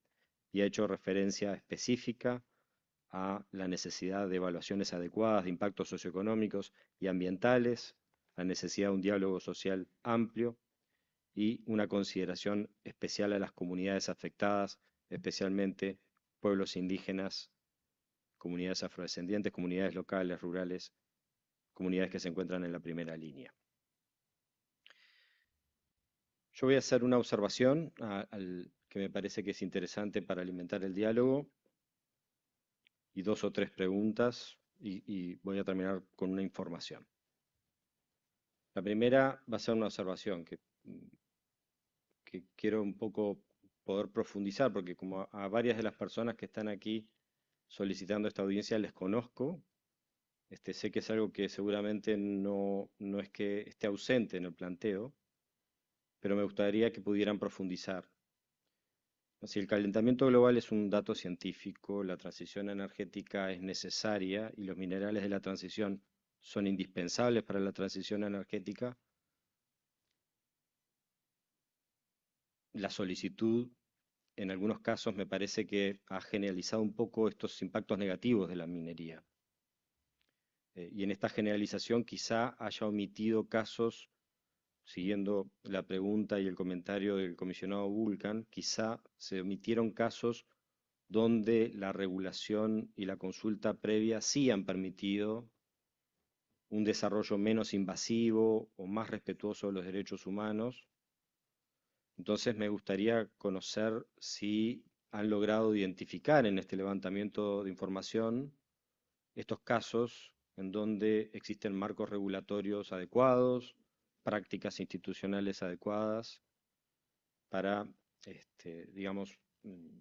y ha hecho referencia específica a la necesidad de evaluaciones adecuadas de impactos socioeconómicos y ambientales, la necesidad de un diálogo social amplio y una consideración especial a las comunidades afectadas, especialmente pueblos indígenas comunidades afrodescendientes, comunidades locales, rurales, comunidades que se encuentran en la primera línea. Yo voy a hacer una observación que me parece que es interesante para alimentar el diálogo y dos o tres preguntas y, voy a terminar con una información. La primera va a ser una observación que, quiero un poco poder profundizar porque como a varias de las personas que están aquí solicitando esta audiencia les conozco. Este, sé que es algo que seguramente no, no es que esté ausente en el planteo, pero me gustaría que pudieran profundizar. Si el calentamiento global es un dato científico, la transición energética es necesaria y los minerales de la transición son indispensables para la transición energética, la solicitud en algunos casos me parece que ha generalizado un poco estos impactos negativos de la minería. Eh, y en esta generalización quizá haya omitido casos, siguiendo la pregunta y el comentario del comisionado Vulcan, quizá se omitieron casos donde la regulación y la consulta previa sí han permitido un desarrollo menos invasivo o más respetuoso de los derechos humanos entonces me gustaría conocer si han logrado identificar en este levantamiento de información estos casos en donde existen marcos regulatorios adecuados, prácticas institucionales adecuadas para, este, digamos, mm,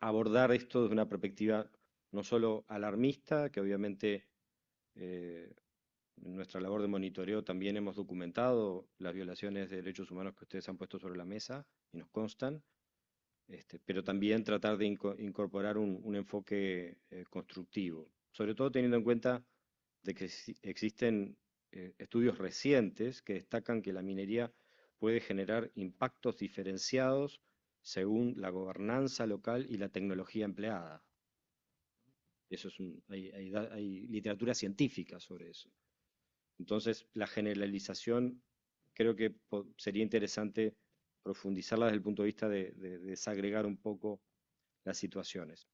abordar esto desde una perspectiva no solo alarmista, que obviamente eh, en nuestra labor de monitoreo también hemos documentado las violaciones de derechos humanos que ustedes han puesto sobre la mesa y nos constan, este, pero también tratar de incorporar un, enfoque eh, constructivo, sobre todo teniendo en cuenta de que existen eh, estudios recientes que destacan que la minería puede generar impactos diferenciados según la gobernanza local y la tecnología empleada. Eso es hay literatura científica sobre eso. Entonces, la generalización creo que sería interesante profundizarla desde el punto de vista de, desagregar un poco las situaciones.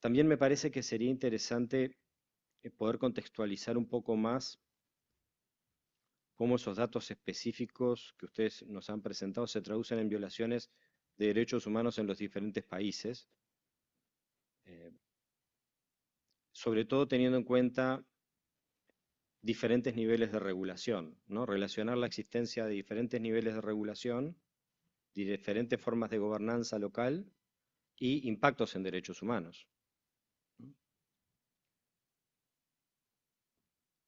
También me parece que sería interesante eh, poder contextualizar un poco más cómo esos datos específicos que ustedes nos han presentado se traducen en violaciones de derechos humanos en los diferentes países, eh, sobre todo teniendo en cuenta diferentes niveles de regulación, ¿no? relacionar la existencia de diferentes niveles de regulación, diferentes formas de gobernanza local y impactos en derechos humanos.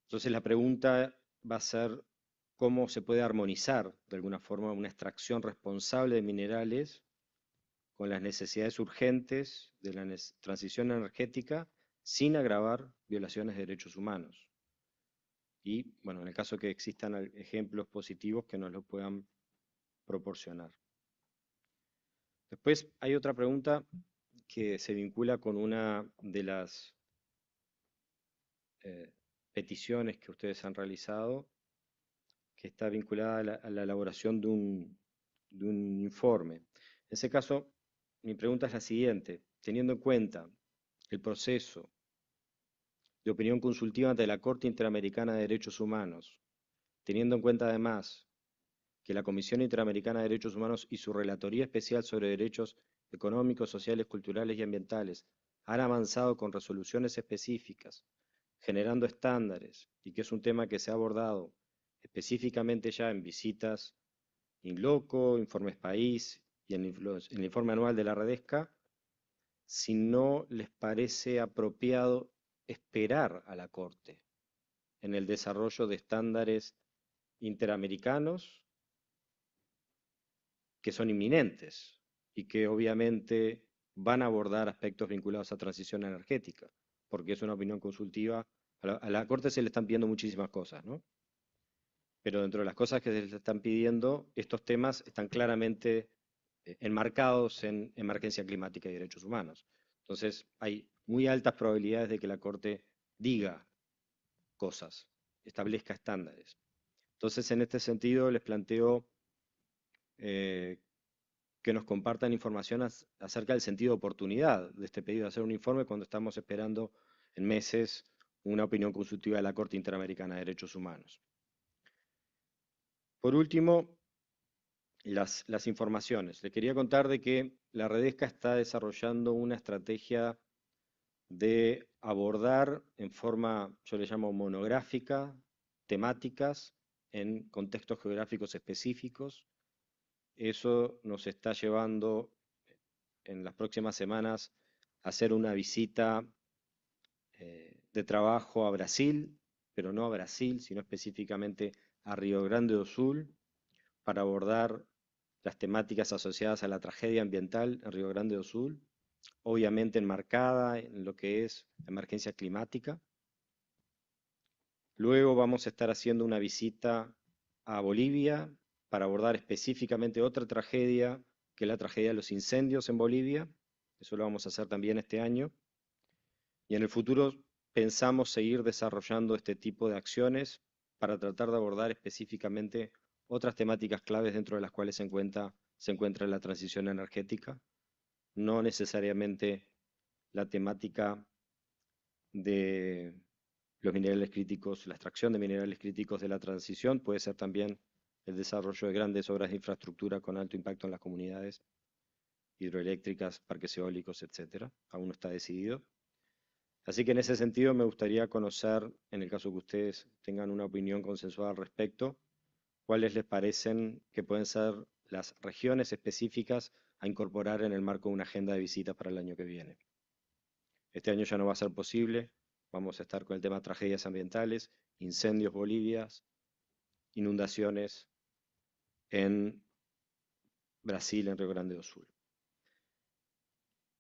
Entonces la pregunta va a ser cómo se puede armonizar de alguna forma una extracción responsable de minerales con las necesidades urgentes de la transición energética sin agravar violaciones de derechos humanos y, bueno, en el caso que existan ejemplos positivos que nos lo puedan proporcionar. Después hay otra pregunta que se vincula con una de las eh, peticiones que ustedes han realizado, que está vinculada a la, elaboración de un, de un informe. En ese caso, mi pregunta es la siguiente. Teniendo en cuenta el proceso de opinión consultiva ante la Corte Interamericana de Derechos Humanos, teniendo en cuenta además que la Comisión Interamericana de Derechos Humanos y su Relatoría Especial sobre Derechos Económicos, Sociales, Culturales y Ambientales han avanzado con resoluciones específicas, generando estándares, y que es un tema que se ha abordado específicamente ya en visitas in loco, informes país y en, el informe anual de la Redesca, si no les parece apropiado esperar a la Corte en el desarrollo de estándares interamericanos que son inminentes y que obviamente van a abordar aspectos vinculados a transición energética, porque es una opinión consultiva. A la, Corte se le están pidiendo muchísimas cosas, ¿no? Pero dentro de las cosas que se le están pidiendo, estos temas están claramente eh, enmarcados en emergencia climática y derechos humanos. Entonces, hay muy altas probabilidades de que la Corte diga cosas, establezca estándares. Entonces, en este sentido, les planteo eh, que nos compartan información acerca del sentido de oportunidad de este pedido de hacer un informe cuando estamos esperando en meses una opinión consultiva de la Corte Interamericana de Derechos Humanos. Por último, las, informaciones. le quería contar de que la Redesca está desarrollando una estrategia de abordar en forma, yo le llamo monográfica, temáticas en contextos geográficos específicos. Eso nos está llevando en las próximas semanas a hacer una visita eh, de trabajo a Brasil, pero no a Brasil, sino específicamente a Río Grande do Sul, para abordar las temáticas asociadas a la tragedia ambiental en Río Grande do Sul obviamente enmarcada en lo que es emergencia climática. Luego vamos a estar haciendo una visita a Bolivia para abordar específicamente otra tragedia, que es la tragedia de los incendios en Bolivia. Eso lo vamos a hacer también este año. Y en el futuro pensamos seguir desarrollando este tipo de acciones para tratar de abordar específicamente otras temáticas claves dentro de las cuales se encuentra, se encuentra la transición energética no necesariamente la temática de los minerales críticos, la extracción de minerales críticos de la transición, puede ser también el desarrollo de grandes obras de infraestructura con alto impacto en las comunidades, hidroeléctricas, parques eólicos, etcétera. Aún no está decidido. Así que en ese sentido me gustaría conocer, en el caso que ustedes tengan una opinión consensuada al respecto, cuáles les parecen que pueden ser las regiones específicas a incorporar en el marco de una agenda de visitas para el año que viene. Este año ya no va a ser posible, vamos a estar con el tema de tragedias ambientales, incendios Bolivias, inundaciones en Brasil, en Río Grande do Sul.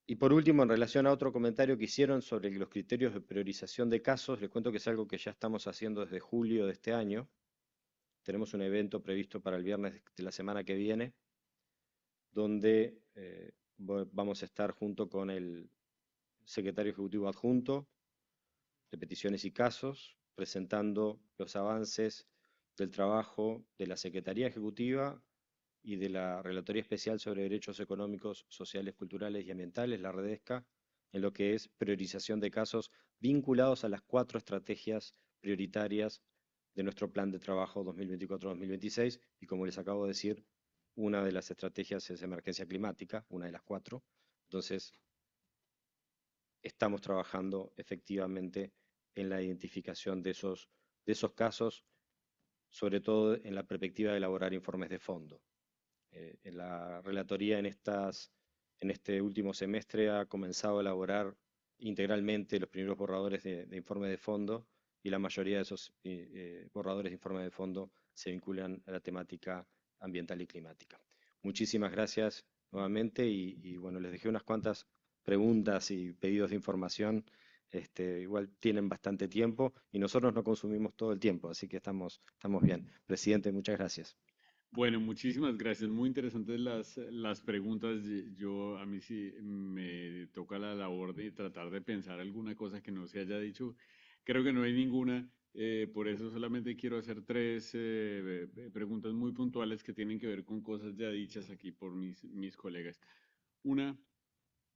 Y por último, en relación a otro comentario que hicieron sobre los criterios de priorización de casos, les cuento que es algo que ya estamos haciendo desde julio de este año. Tenemos un evento previsto para el viernes de la semana que viene, donde eh, vamos a estar junto con el secretario ejecutivo adjunto de peticiones y casos, presentando los avances del trabajo de la Secretaría Ejecutiva y de la Relatoría Especial sobre Derechos Económicos, Sociales, Culturales y Ambientales, la REDESCA, en lo que es priorización de casos vinculados a las cuatro estrategias prioritarias de nuestro plan de trabajo 2024-2026 y como les acabo de decir, una de las estrategias es emergencia climática, una de las cuatro. Entonces, estamos trabajando efectivamente en la identificación de esos, de esos casos, sobre todo en la perspectiva de elaborar informes de fondo. Eh, en la relatoría en, estas, en este último semestre ha comenzado a elaborar integralmente los primeros borradores de, informes de fondo y la mayoría de esos eh, eh, borradores de informes de fondo se vinculan a la temática ambiental y climática. Muchísimas gracias nuevamente y, bueno, les dejé unas cuantas preguntas y pedidos de información. Este, igual tienen bastante tiempo y nosotros no consumimos todo el tiempo, así que estamos, estamos bien. Presidente, muchas gracias. Bueno, muchísimas gracias. Muy interesantes las, las preguntas. Yo a mí sí me toca la labor de tratar de pensar alguna cosa que no se haya dicho. Creo que no hay ninguna eh, por eso solamente quiero hacer tres eh, eh, preguntas muy puntuales que tienen que ver con cosas ya dichas aquí por mis, mis colegas. Una,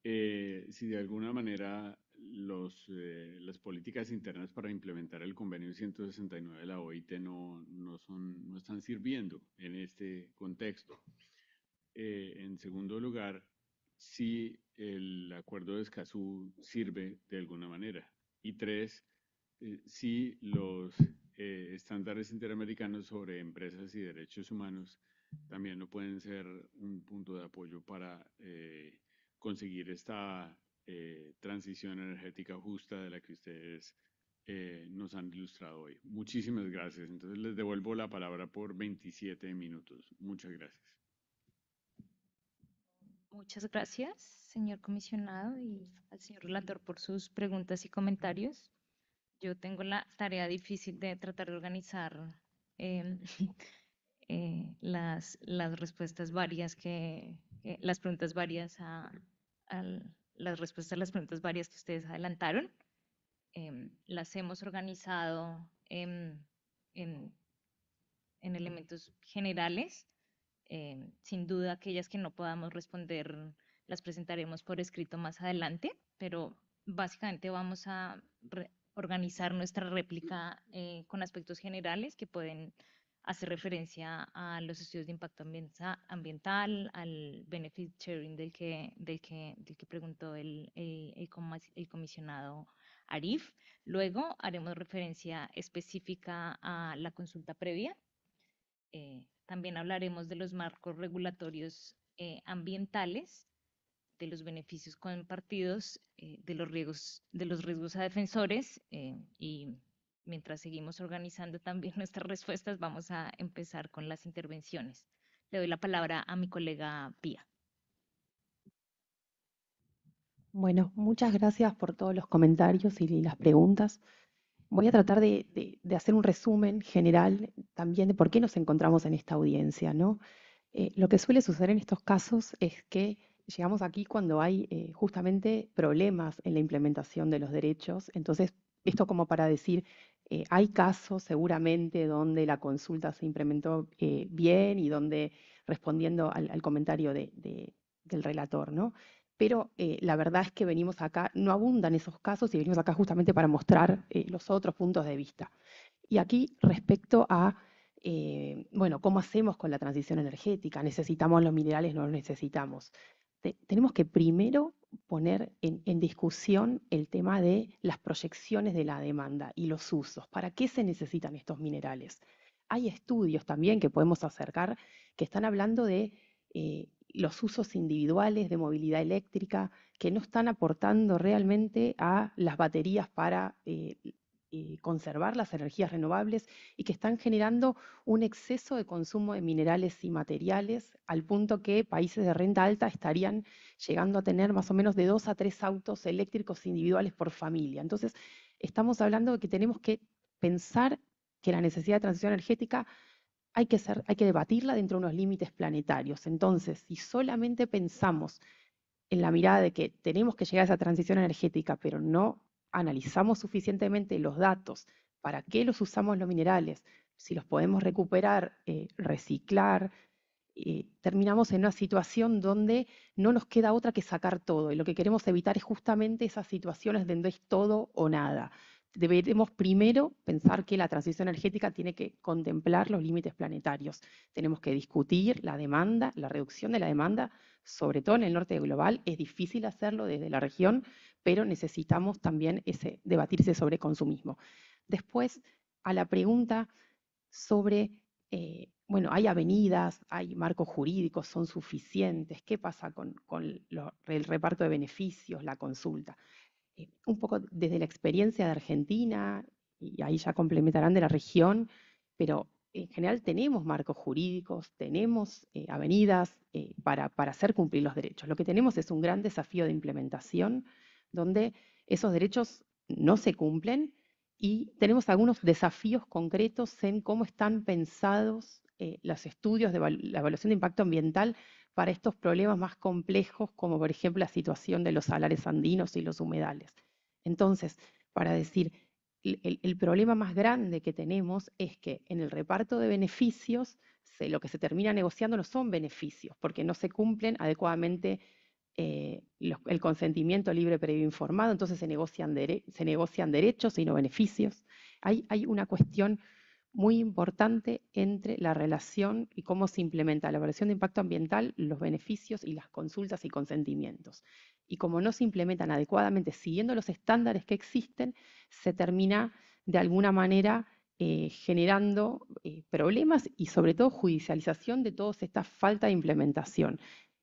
si de alguna manera los, las políticas internas para implementar el convenio 169 de la OIT no, no, son, no están sirviendo en este contexto. en segundo lugar, si el acuerdo de Escazú sirve de alguna manera. Y tres, eh, si los eh, estándares interamericanos sobre empresas y derechos humanos también no pueden ser un punto de apoyo para eh, conseguir esta transición energética justa de la que ustedes nos han ilustrado hoy. Muchísimas gracias. Entonces les devuelvo la palabra por 27 minutos. Muchas gracias. Muchas gracias, señor comisionado, y al señor relator por sus preguntas y comentarios yo tengo la tarea difícil de tratar de organizar em, (laughs) eh, las, respuestas varias que, eh, las preguntas varias a, las respuestas a las preguntas varias que ustedes adelantaron. Em, las hemos organizado en, en, elementos generales. Em, sin duda, aquellas que no podamos responder las presentaremos por escrito más adelante, pero básicamente vamos a organizar nuestra réplica eh, con aspectos generales que pueden hacer referencia a los estudios de impacto ambiental, al benefit sharing del que, del que, que preguntó el, el, comisionado Arif. Luego haremos referencia específica a la consulta previa. Eh, también hablaremos de los marcos regulatorios eh, ambientales de los beneficios compartidos, eh, de, los riesgos, de los riesgos a defensores eh, y mientras seguimos organizando también (laughs) nuestras respuestas, vamos a empezar con las intervenciones. Le doy la palabra a mi colega Pía. Bueno, muchas gracias por todos los comentarios y las preguntas. Voy a tratar de, hacer un resumen general también de por qué nos encontramos en esta audiencia. ¿no? Eh, lo que suele suceder en estos casos es que llegamos aquí cuando hay eh, justamente problemas en la implementación de los derechos. Entonces, esto como para decir, eh, hay casos seguramente donde la consulta se implementó eh, bien y donde, respondiendo al, comentario del relator, ¿no? Pero la verdad es que venimos acá, no abundan esos casos y venimos acá justamente para mostrar los otros puntos de vista. Y aquí respecto a bueno, ¿cómo hacemos con la transición energética? ¿Necesitamos los minerales? ¿No los necesitamos? tenemos que primero poner en, discusión el tema de las proyecciones de la demanda y los usos. ¿Para qué se necesitan estos minerales? Hay estudios también que podemos acercar que están hablando de eh, los usos individuales de movilidad eléctrica que no están aportando realmente a las baterías para eh, y conservar las energías renovables y que están generando un exceso de consumo de minerales y materiales al punto que países de renta alta estarían llegando a tener más o menos de dos a tres autos eléctricos individuales por familia. Entonces, estamos hablando de que tenemos que pensar que la necesidad de transición energética hay que, hay que debatirla dentro de unos límites planetarios. Entonces, si solamente pensamos en la mirada de que tenemos que llegar a esa transición energética, pero no analizamos suficientemente los datos, para qué los usamos los minerales, si los podemos recuperar, eh, reciclar, eh, terminamos en una situación donde no nos queda otra que sacar todo. Y lo que queremos evitar es justamente esas situaciones donde es todo o nada. Debemos primero pensar que la transición energética tiene que contemplar los límites planetarios. Tenemos que discutir la demanda, la reducción de la demanda, sobre todo en el norte global. Es difícil hacerlo desde la región, pero necesitamos también ese, debatirse sobre consumismo. Después, a la pregunta sobre, eh, bueno, hay avenidas, hay marcos jurídicos, son suficientes, ¿qué pasa con, el reparto de beneficios, la consulta? Eh, un poco desde la experiencia de Argentina, y ahí ya complementarán de la región, pero en general tenemos marcos jurídicos, tenemos eh, avenidas para hacer cumplir los derechos. Lo que tenemos es un gran desafío de implementación donde esos derechos no se cumplen y tenemos algunos desafíos concretos en cómo están pensados eh, los estudios de la evaluación de impacto ambiental para estos problemas más complejos, como por ejemplo la situación de los salares andinos y los humedales. Entonces, para decir, el, problema más grande que tenemos es que en el reparto de beneficios, lo que se termina negociando no son beneficios, porque no se cumplen adecuadamente eh, el consentimiento libre, previo informado, entonces se negocian, se negocian derechos y no beneficios. Hay, hay una cuestión muy importante entre la relación y cómo se implementa la evaluación de impacto ambiental, los beneficios y las consultas y consentimientos. Y como no se implementan adecuadamente, siguiendo los estándares que existen, se termina de alguna manera eh, generando eh, problemas y sobre todo judicialización de toda esta falta de implementación.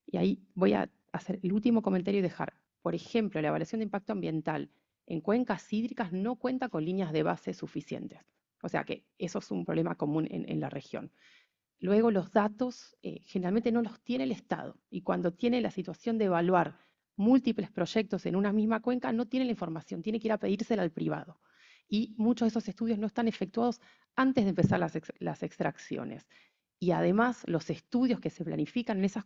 Y ahí voy a hacer el último comentario y dejar, por ejemplo, la evaluación de impacto ambiental en cuencas hídricas no cuenta con líneas de base suficientes. O sea que eso es un problema común en, la región. Luego, los datos eh, generalmente no los tiene el Estado y cuando tiene la situación de evaluar múltiples proyectos en una misma cuenca, no tiene la información, tiene que ir a pedírsela al privado. Y muchos de esos estudios no están efectuados antes de empezar las, las extracciones y además los estudios que se planifican en esas,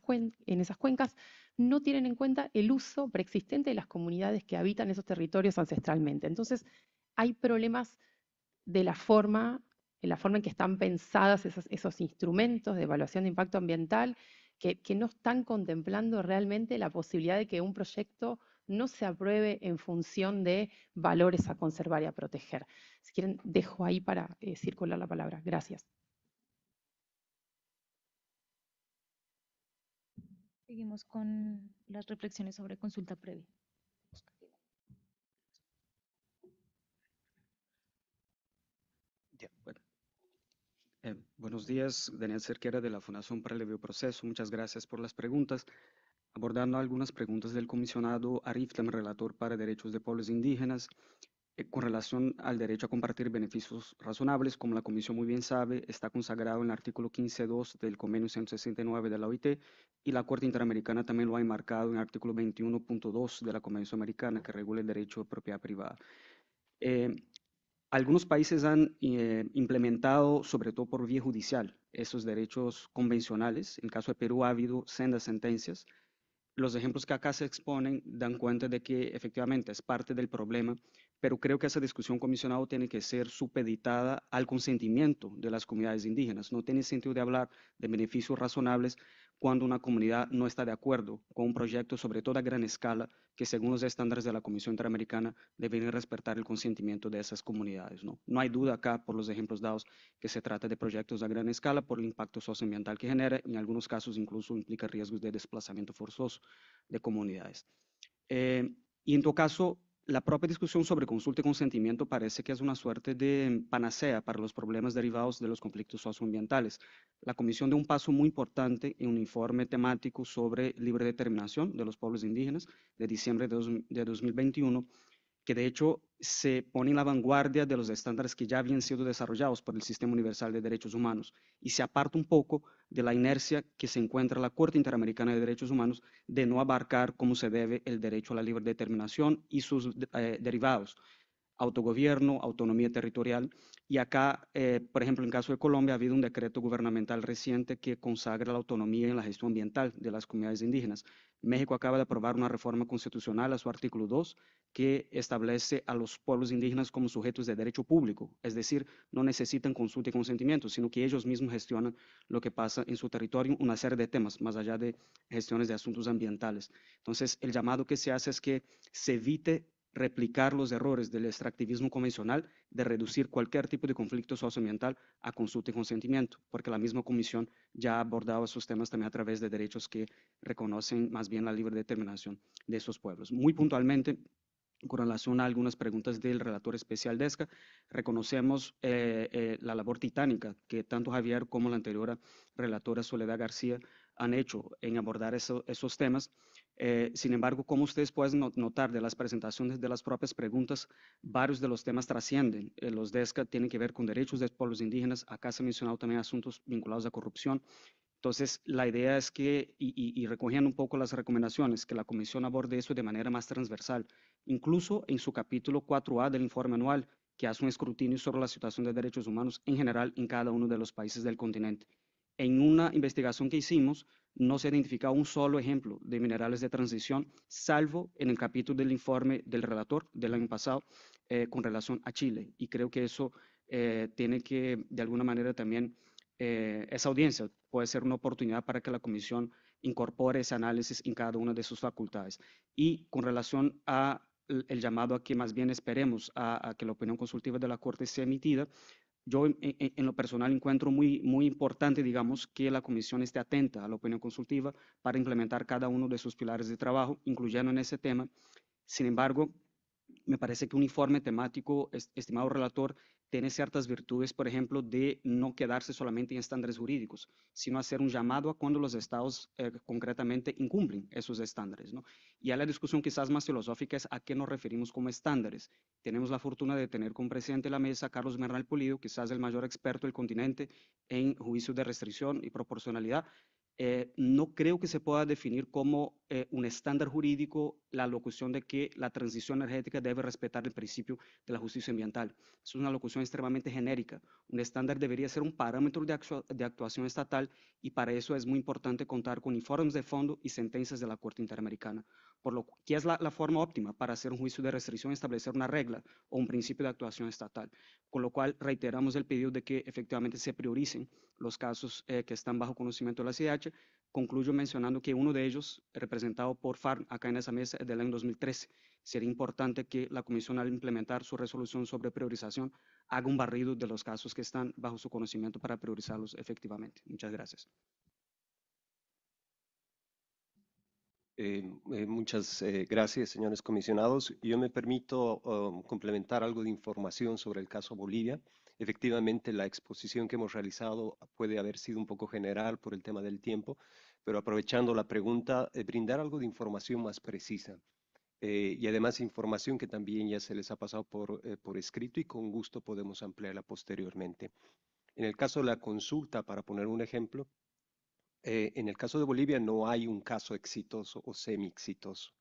cuencas no tienen en cuenta el uso preexistente de las comunidades que habitan esos territorios ancestralmente. Entonces, hay problemas de la forma, en la forma en que están pensadas esos, instrumentos de evaluación de impacto ambiental que, no están contemplando realmente la posibilidad de que un proyecto no se apruebe en función de valores a conservar y a proteger. Si quieren, dejo ahí para eh, circular la palabra. Gracias. Seguimos con las reflexiones sobre consulta previa. Eh, buenos días, Daniel Cerquera de la Fundación Prelevio Proceso. Muchas gracias por las preguntas. Abordando algunas preguntas del comisionado Tam, relator para derechos de pueblos indígenas, eh, con relación al derecho a compartir beneficios razonables, como la Comisión muy bien sabe, está consagrado en el artículo 15.2 del Convenio 169 de la OIT y la Corte Interamericana también lo ha enmarcado en el artículo 21.2 de la Convención Americana, que regula el derecho de propiedad privada. Eh, algunos países han eh, implementado, sobre todo por vía judicial, esos derechos convencionales. En el caso de Perú ha habido sendas sentencias. Los ejemplos que acá se exponen dan cuenta de que efectivamente es parte del problema pero creo que esa discusión, comisionado, tiene que ser supeditada al consentimiento de las comunidades indígenas. No tiene sentido de hablar de beneficios razonables cuando una comunidad no está de acuerdo con un proyecto, sobre todo a gran escala, que según los estándares de la Comisión Interamericana deben respetar el consentimiento de esas comunidades. ¿no? no hay duda acá, por los ejemplos dados, que se trata de proyectos a gran escala por el impacto socioambiental que genera, y en algunos casos incluso implica riesgos de desplazamiento forzoso de comunidades. Eh, y en tu caso, la propia discusión sobre consulta y consentimiento parece que es una suerte de panacea para los problemas derivados de los conflictos socioambientales. La Comisión dio un paso muy importante en un informe temático sobre libre determinación de los pueblos indígenas de diciembre de, de 2021 que de hecho se pone en la vanguardia de los estándares que ya habían sido desarrollados por el Sistema Universal de Derechos Humanos y se aparta un poco de la inercia que se encuentra la Corte Interamericana de Derechos Humanos de no abarcar como se debe el derecho a la libre determinación y sus eh, derivados, autogobierno, autonomía territorial. Y acá, eh, por ejemplo, en el caso de Colombia, ha habido un decreto gubernamental reciente que consagra la autonomía en la gestión ambiental de las comunidades indígenas. México acaba de aprobar una reforma constitucional a su artículo 2 que establece a los pueblos indígenas como sujetos de derecho público, es decir, no necesitan consulta y consentimiento, sino que ellos mismos gestionan lo que pasa en su territorio, una serie de temas, más allá de gestiones de asuntos ambientales. Entonces, el llamado que se hace es que se evite replicar los errores del extractivismo convencional de reducir cualquier tipo de conflicto socioambiental a consulta y consentimiento, porque la misma comisión ya ha abordado esos temas también a través de derechos que reconocen más bien la libre determinación de esos pueblos. Muy puntualmente, con relación a algunas preguntas del relator especial de reconocemos eh, eh, la labor titánica que tanto Javier como la anterior relatora Soledad García han hecho en abordar esos temas. Eh, sin embargo, como ustedes pueden notar de las presentaciones de las propias preguntas, varios de los temas trascienden. los de tienen que ver con derechos de pueblos indígenas. Acá se ha mencionado también asuntos vinculados a corrupción. Entonces, la idea es que, y recogiendo un poco las recomendaciones, que la comisión aborde eso de manera más transversal incluso en su capítulo 4A del informe anual, que hace un escrutinio sobre la situación de derechos humanos en general en cada uno de los países del continente. En una investigación que hicimos, no se ha identificado un solo ejemplo de minerales de transición, salvo en el capítulo del informe del relator del año pasado eh, con relación a Chile. Y creo que eso eh, tiene que, de alguna manera, también eh, esa audiencia puede ser una oportunidad para que la Comisión incorpore ese análisis en cada una de sus facultades. Y con relación a el llamado a que más bien esperemos a, que la opinión consultiva de la Corte sea emitida. Yo en, lo personal encuentro muy, muy importante, digamos, que la Comisión esté atenta a la opinión consultiva para implementar cada uno de sus pilares de trabajo, incluyendo en ese tema. Sin embargo, me parece que un informe temático, estimado relator, tiene ciertas virtudes, por ejemplo, de no quedarse solamente en estándares jurídicos, sino hacer un llamado a cuando los estados eh, concretamente incumplen esos estándares. ¿no? Y a la discusión quizás más filosófica es a qué nos referimos como estándares. Tenemos la fortuna de tener como presidente de la mesa a Carlos Bernal Pulido, quizás el mayor experto del continente en juicios de restricción y proporcionalidad, eh, no creo que se pueda definir como eh, un estándar jurídico la locución de que la transición energética debe respetar el principio de la justicia ambiental. Es una locución extremadamente genérica. Un estándar debería ser un parámetro de actuación estatal y para eso es muy importante contar con informes de fondo y sentencias de la Corte Interamericana por lo que es la, forma óptima para hacer un juicio de restricción, establecer una regla o un principio de actuación estatal. Con lo cual, reiteramos el pedido de que efectivamente se prioricen los casos eh, que están bajo conocimiento de la CIH. Concluyo mencionando que uno de ellos, representado por FARN acá en esa mesa, es del año 2013. Sería importante que la Comisión, al implementar su resolución sobre priorización, haga un barrido de los casos que están bajo su conocimiento para priorizarlos efectivamente. Muchas gracias. Eh, eh, muchas eh, gracias, señores comisionados. Yo me permito um, complementar algo de información sobre el caso Bolivia. Efectivamente, la exposición que hemos realizado puede haber sido un poco general por el tema del tiempo, pero aprovechando la pregunta, brindar algo de información más precisa. y además información que también ya se les ha pasado por, por escrito y con gusto podemos ampliarla posteriormente. En el caso de la consulta, para poner un ejemplo, eh, en el caso de Bolivia no hay un caso exitoso o semi exitoso.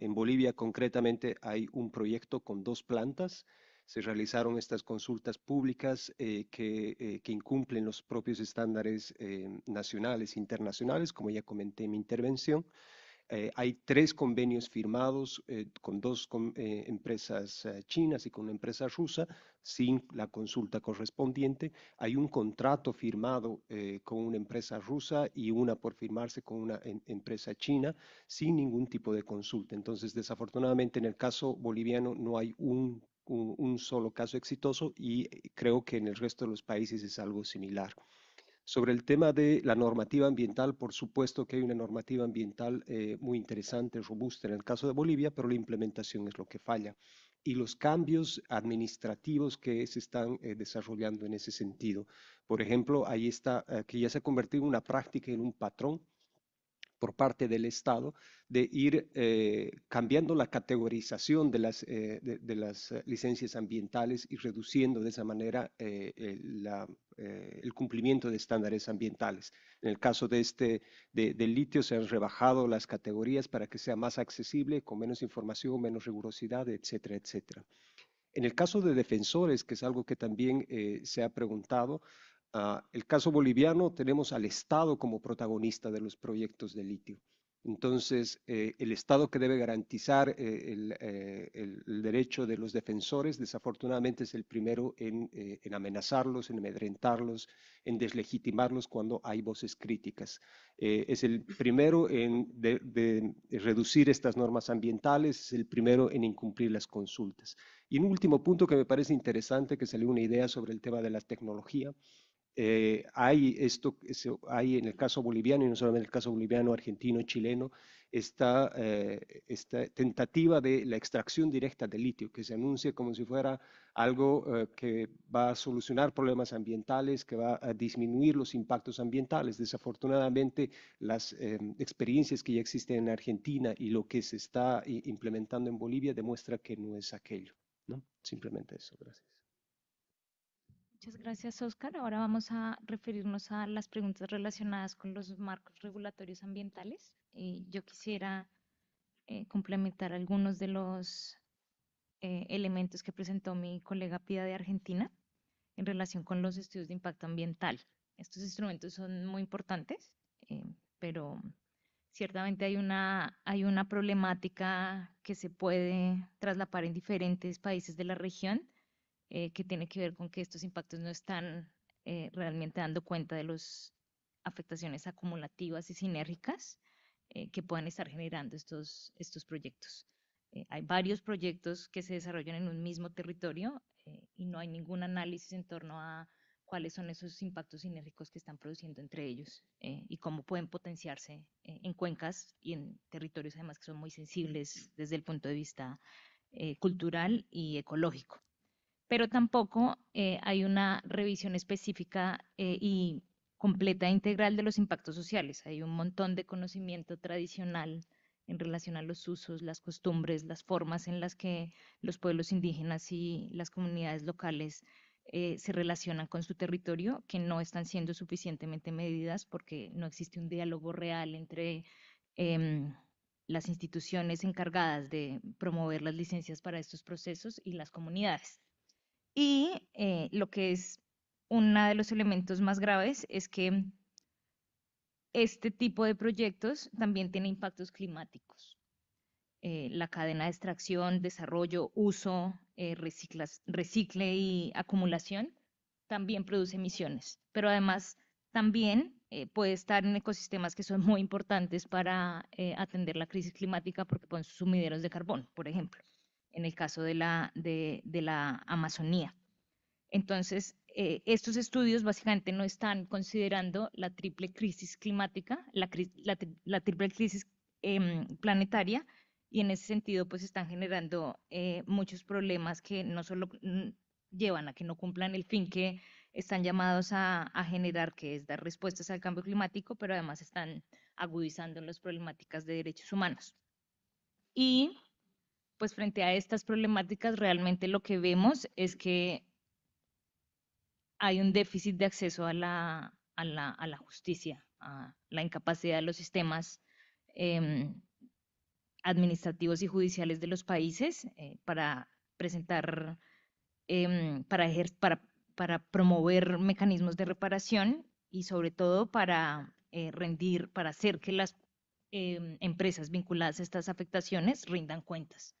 En Bolivia concretamente hay un proyecto con dos plantas. Se realizaron estas consultas públicas eh, eh, que, incumplen los propios estándares nacionales, e internacionales, como ya comenté en mi intervención. Eh, hay tres convenios firmados eh, con dos eh, empresas chinas y con una empresa rusa sin la consulta correspondiente. Hay un contrato firmado con una empresa rusa y una por firmarse con una em, empresa china sin ningún tipo de consulta. Entonces, desafortunadamente, en el caso boliviano no hay un solo caso exitoso y creo que en el resto de los países es algo similar. Sobre el tema de la normativa ambiental, por supuesto que hay una normativa ambiental eh, muy interesante, robusta en el caso de Bolivia, pero la implementación es lo que falla. Y los cambios administrativos que se están eh, desarrollando en ese sentido. Por ejemplo, ahí está, eh, que ya se ha convertido en una práctica, en un patrón, por parte del Estado de ir eh, cambiando la categorización de las, eh, eh, licencias ambientales y reduciendo de esa manera el, cumplimiento de estándares ambientales. En el caso de este de, litio se han rebajado las categorías para que sea más accesible, con menos información, menos rigurosidad, etcétera, etcétera. En el caso de defensores, que es algo que también se ha preguntado, Ah, el caso boliviano tenemos al Estado como protagonista de los proyectos de litio. Entonces, eh, el Estado que debe garantizar eh, eh, el, derecho de los defensores, desafortunadamente es el primero en, amenazarlos, en amedrentarlos, en deslegitimarlos cuando hay voces críticas. es el primero en de reducir estas normas ambientales, es el primero en incumplir las consultas. Y un último punto que me parece interesante, que salió una idea sobre el tema de la tecnología. Eh, hay esto, hay en el caso boliviano, y no solamente en el caso boliviano, argentino, chileno, esta, eh, esta tentativa de la extracción directa de litio, que se anuncia como si fuera algo eh, que va a solucionar problemas ambientales, que va a disminuir los impactos ambientales. Desafortunadamente, las experiencias que ya existen en Argentina y lo que se está implementando en Bolivia demuestra que no es aquello. ¿no? Simplemente eso, gracias. Muchas gracias, Oscar. Ahora vamos a referirnos a las preguntas relacionadas con los marcos regulatorios ambientales. Eh, yo quisiera eh, complementar algunos de los eh, elementos que presentó mi colega Pida de Argentina en relación con los estudios de impacto ambiental. Estos instrumentos son muy importantes, pero ciertamente hay una, hay una problemática que se puede traslapar en diferentes países de la región eh, que tiene que ver con que estos impactos no están eh, realmente dando cuenta de las afectaciones acumulativas y sinérgicas eh, que puedan estar generando estos, estos proyectos. hay varios proyectos que se desarrollan en un mismo territorio y no hay ningún análisis en torno a cuáles son esos impactos sinérgicos que están produciendo entre ellos y cómo pueden potenciarse en cuencas y en territorios además que son muy sensibles desde el punto de vista cultural y ecológico pero tampoco eh, hay una revisión específica eh, y completa e integral de los impactos sociales. Hay un montón de conocimiento tradicional en relación a los usos, las costumbres, las formas en las que los pueblos indígenas y las comunidades locales eh, se relacionan con su territorio, que no están siendo suficientemente medidas porque no existe un diálogo real entre em, las instituciones encargadas de promover las licencias para estos procesos y las comunidades. Y eh, lo que es uno de los elementos más graves es que este tipo de proyectos también tiene impactos climáticos. Eh, la cadena de extracción, desarrollo, uso, eh, reciclas, recicle y acumulación también produce emisiones, pero además también puede estar en ecosistemas que son muy importantes para atender la crisis climática porque son sumideros de carbón, por ejemplo en el caso de la, de, la Amazonía. Entonces, eh, estos estudios básicamente no están considerando la triple crisis climática, la, la triple crisis em, planetaria, y en ese sentido pues están generando eh, muchos problemas que no solo llevan a que no cumplan el fin que están llamados a, a, generar, que es dar respuestas al cambio climático, pero además están agudizando las problemáticas de derechos humanos. Y pues frente a estas problemáticas realmente lo que vemos es que hay un déficit de acceso a la, justicia, a la incapacidad de los sistemas em, administrativos y judiciales de los países eh, para presentar, em, para, para, para promover mecanismos de reparación y sobre todo para eh, rendir, para hacer que las em, empresas vinculadas a estas afectaciones rindan cuentas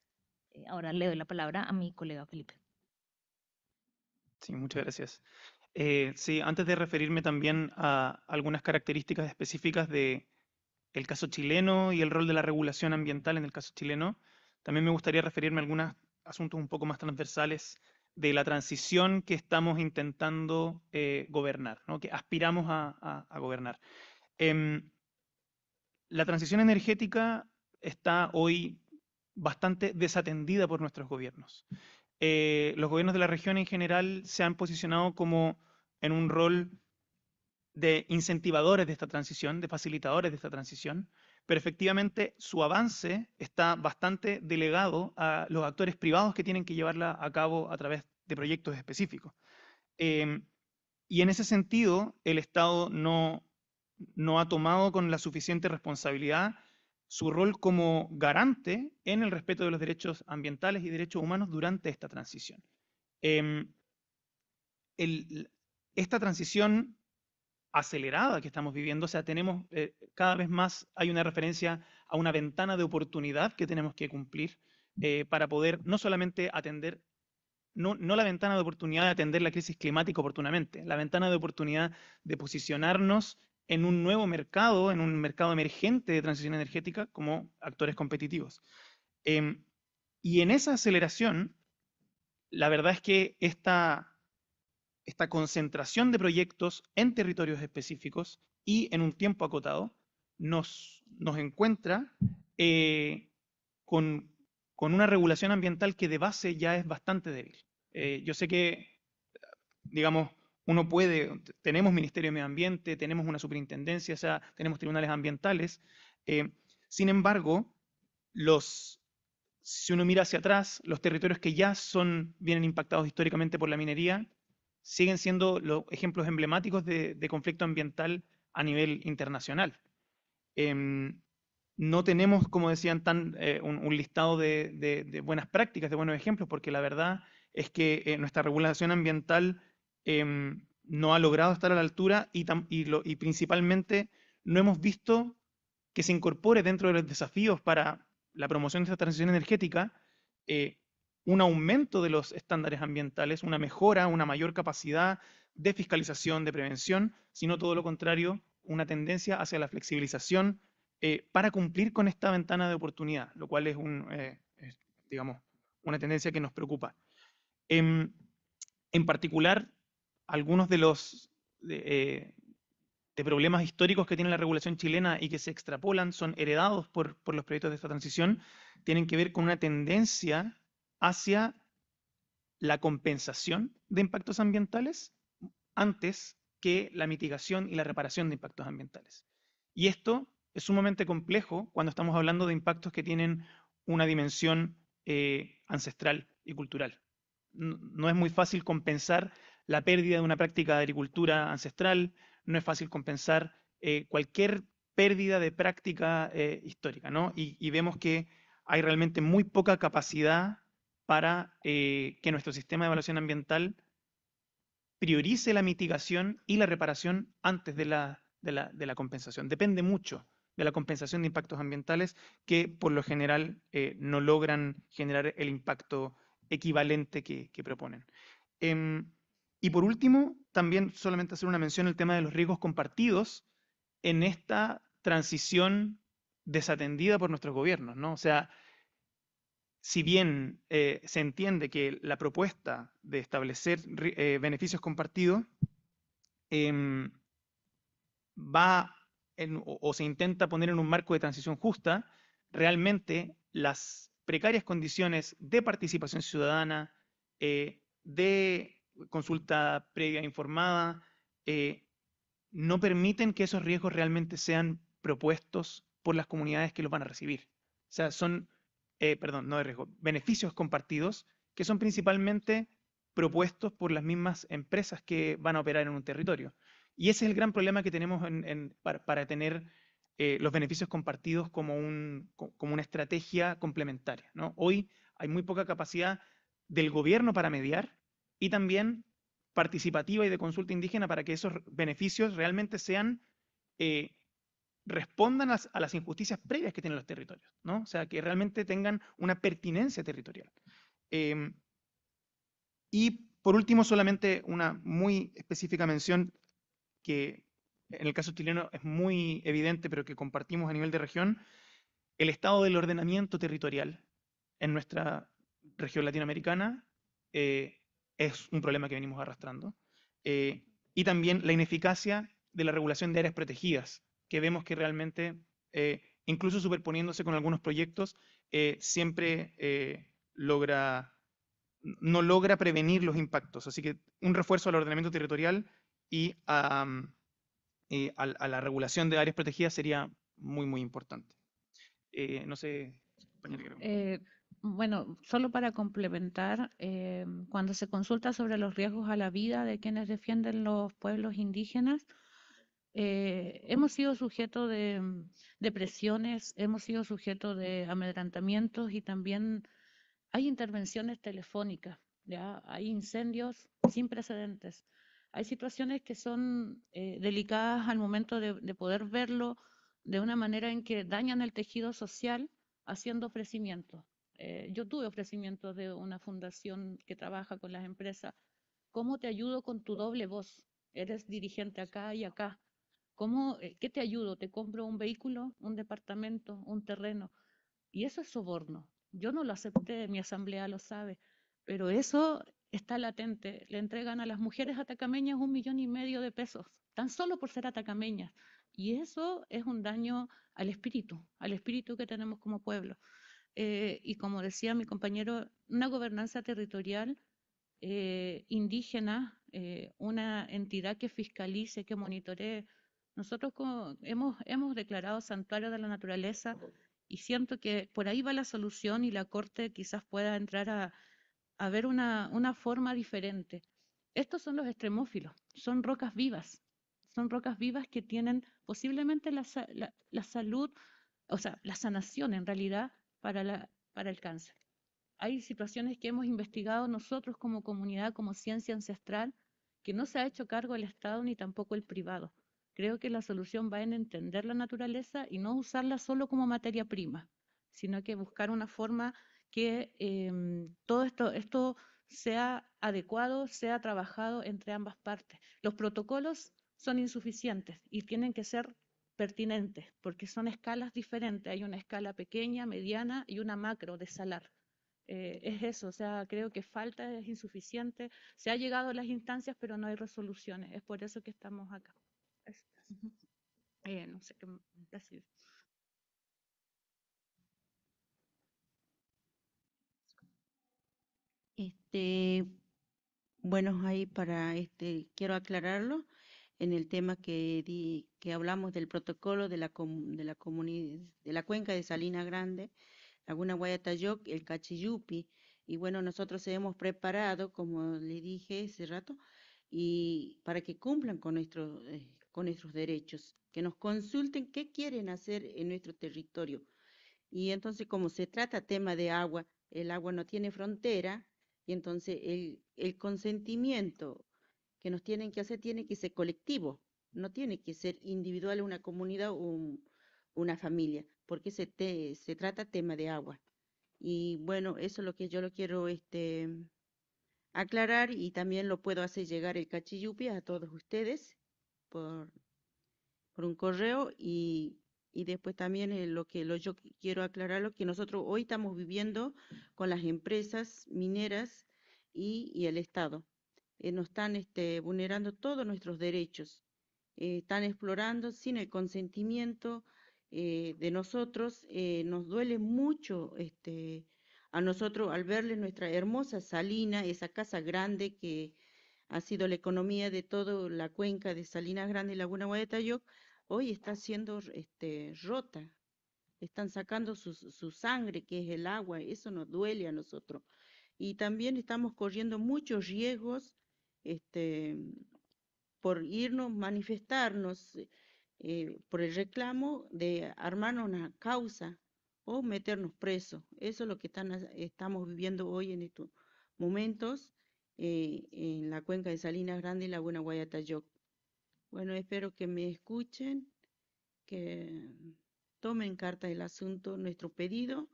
eh, ahora le doy la palabra a mi colega Felipe. Sí, muchas gracias. Eh, sí, antes de referirme también a algunas características específicas de caso chileno y el rol de la regulación ambiental en el caso chileno, también me gustaría referirme a algunos asuntos un poco más transversales de la transición que estamos intentando eh, gobernar, ¿no? que aspiramos a, gobernar. Em, la transición energética está hoy bastante desatendida por nuestros gobiernos. Eh, los gobiernos de la región en general se han posicionado como en un rol de incentivadores de esta transición, de facilitadores de esta transición, pero efectivamente su avance está bastante delegado a los actores privados que tienen que llevarla a cabo a través de proyectos específicos. Eh, y en ese sentido, el Estado no, no ha tomado con la suficiente responsabilidad su rol como garante en el respeto de los derechos ambientales y derechos humanos durante esta transición. Em, esta transición acelerada que estamos viviendo, o sea, tenemos eh, cada vez más, hay una referencia a una ventana de oportunidad que tenemos que cumplir eh, para poder no solamente atender, no la ventana de oportunidad de atender la crisis climática oportunamente, la ventana de oportunidad de posicionarnos en un nuevo mercado, en un mercado emergente de transición energética como actores competitivos. Em, y en esa aceleración, la verdad es que esta, esta concentración de proyectos en territorios específicos y en un tiempo acotado nos, nos encuentra eh, con, una regulación ambiental que de base ya es bastante débil. Eh, yo sé que, digamos, uno puede, tenemos Ministerio de Medio Ambiente, tenemos una superintendencia, sea, tenemos tribunales ambientales. Eh, sin embargo, los, si uno mira hacia atrás, los territorios que ya son, vienen impactados históricamente por la minería, siguen siendo los ejemplos emblemáticos de, conflicto ambiental a nivel internacional. Em, no tenemos, como decían, tan, eh, un, listado de, buenas prácticas, de buenos ejemplos, porque la verdad es que eh, nuestra regulación ambiental Em, no ha logrado estar a la altura y, principalmente no hemos visto que se incorpore dentro de los desafíos para la promoción de esta transición energética eh, un aumento de los estándares ambientales, una mejora, una mayor capacidad de fiscalización, de prevención, sino todo lo contrario, una tendencia hacia la flexibilización eh, para cumplir con esta ventana de oportunidad, lo cual es, eh, digamos, una tendencia que nos preocupa. Em, en particular, algunos de los eh, de, problemas históricos que tiene la regulación chilena y que se extrapolan, son heredados por, los proyectos de esta transición, tienen que ver con una tendencia hacia la compensación de impactos ambientales antes que la mitigación y la reparación de impactos ambientales. Y esto es sumamente complejo cuando estamos hablando de impactos que tienen una dimensión eh, ancestral y cultural. no, es muy fácil compensar la pérdida de una práctica de agricultura ancestral, no es fácil compensar eh, cualquier pérdida de práctica eh, histórica, ¿no? Y, vemos que hay realmente muy poca capacidad para eh, que nuestro sistema de evaluación ambiental priorice la mitigación y la reparación antes de la, de la, compensación. Depende mucho de la compensación de impactos ambientales que por lo general no logran generar el impacto equivalente que, proponen. Em, y por último, también solamente hacer una mención al tema de los riesgos compartidos en esta transición desatendida por nuestros gobiernos, ¿no? O sea, si bien eh, se entiende que la propuesta de establecer eh, beneficios compartidos em, va o, se intenta poner en un marco de transición justa, realmente las precarias condiciones de participación ciudadana, eh, de consulta previa informada, eh, no permiten que esos riesgos realmente sean propuestos por las comunidades que los van a recibir. O sea, son, eh, perdón, no de riesgo, beneficios compartidos que son principalmente propuestos por las mismas empresas que van a operar en un territorio. Y ese es el gran problema que tenemos para, tener eh, los beneficios compartidos como, una estrategia complementaria. Hoy hay muy poca capacidad del gobierno para mediar y también participativa y de consulta indígena para que esos beneficios realmente sean, eh, respondan a, las injusticias previas que tienen los territorios, ¿no? O sea, que realmente tengan una pertinencia territorial. Em, y por último, solamente una muy específica mención que en el caso chileno es muy evidente, pero que compartimos a nivel de región, el estado del ordenamiento territorial en nuestra región latinoamericana eh, es un problema que venimos arrastrando. Eh, y también la ineficacia de la regulación de áreas protegidas, que vemos que realmente, eh, incluso superponiéndose con algunos proyectos, eh, siempre logra, no logra prevenir los impactos. Así que un refuerzo al ordenamiento territorial y a, mm, la regulación de áreas protegidas sería muy, muy importante. no sé, compañero bueno, solo para complementar, eh, cuando se consulta sobre los riesgos a la vida de quienes defienden los pueblos indígenas, eh, hemos sido sujeto de, mm, depresiones, presiones, hemos sido sujeto de amedrantamientos y también hay intervenciones telefónicas, ¿ya? hay incendios sin precedentes, hay situaciones que son eh, delicadas al momento de poder verlo de una manera en que dañan el tejido social haciendo ofrecimientos. Eh, yo tuve ofrecimientos de una fundación que trabaja con las empresas, ¿cómo te ayudo con tu doble voz? Eres dirigente acá y acá. ¿Cómo, eh, ¿Qué te ayudo? ¿Te compro un vehículo, un departamento, un terreno? Y eso es soborno. Yo no lo acepté, mi asamblea lo sabe, pero eso está latente. Le entregan a las mujeres atacameñas un millón y medio de pesos, tan solo por ser atacameñas. Y eso es un daño al espíritu, al espíritu que tenemos como pueblo. Eh, y como decía mi compañero, una gobernanza territorial eh, indígena, eh, una entidad que fiscalice, que monitoree. Nosotros hemos, declarado santuario de la naturaleza y siento que por ahí va la solución y la Corte quizás pueda entrar a, ver una, forma diferente. Estos son los extremófilos, son rocas vivas, son rocas vivas que tienen posiblemente la, salud, o sea, la sanación en realidad para, el cáncer. Hay situaciones que hemos investigado nosotros como comunidad, como ciencia ancestral, que no se ha hecho cargo el Estado ni tampoco el privado. Creo que la solución va en entender la naturaleza y no usarla solo como materia prima, sino que buscar una forma que em, todo esto, esto sea adecuado, sea trabajado entre ambas partes. Los protocolos son insuficientes y tienen que ser pertinentes, porque son escalas diferentes. Hay una escala pequeña, mediana y una macro de salar. Eh, es eso, o sea, creo que falta, es insuficiente. Se ha llegado a las instancias, pero no hay resoluciones. Es por eso que estamos acá. Eh, no sé qué decir. Este, bueno, ahí para este, quiero aclararlo en el tema que, di, que hablamos del protocolo de la, de, la de la cuenca de Salina Grande, Laguna Guayatayoc, el Cachiyupi. Y bueno, nosotros hemos preparado, como le dije ese rato, y para que cumplan con, eh, con nuestros derechos, que nos consulten qué quieren hacer en nuestro territorio. Y entonces, como se trata tema de agua, el agua no tiene frontera, y entonces el consentimiento que nos tienen que hacer tiene que ser colectivo, no tiene que ser individual una comunidad o una familia, porque se, se trata tema de agua. Y bueno, eso es lo que yo lo quiero este, aclarar y también lo puedo hacer llegar el cachillupi a todos ustedes por, por un correo y, después también eh, lo que yo quiero aclarar lo que nosotros hoy estamos viviendo con las empresas mineras y, y el Estado. Eh, nos están este, vulnerando todos nuestros derechos, eh, están explorando sin el consentimiento eh, de nosotros, nos duele mucho este, a nosotros al verle nuestra hermosa salina, esa casa grande que ha sido la economía de toda la cuenca de Salinas Grande y Laguna Guayatayoc, hoy está siendo este, rota, están sacando su, su, sangre, que es el agua, eso nos duele a nosotros. Y también estamos corriendo muchos riesgos este, por irnos, manifestarnos eh, por el reclamo de armarnos una causa o meternos presos. Eso es lo que están, estamos viviendo hoy en estos momentos eh, en la cuenca de Salinas Grande y Laguna Guayatayoc. Bueno, espero que me escuchen, que tomen carta del asunto nuestro pedido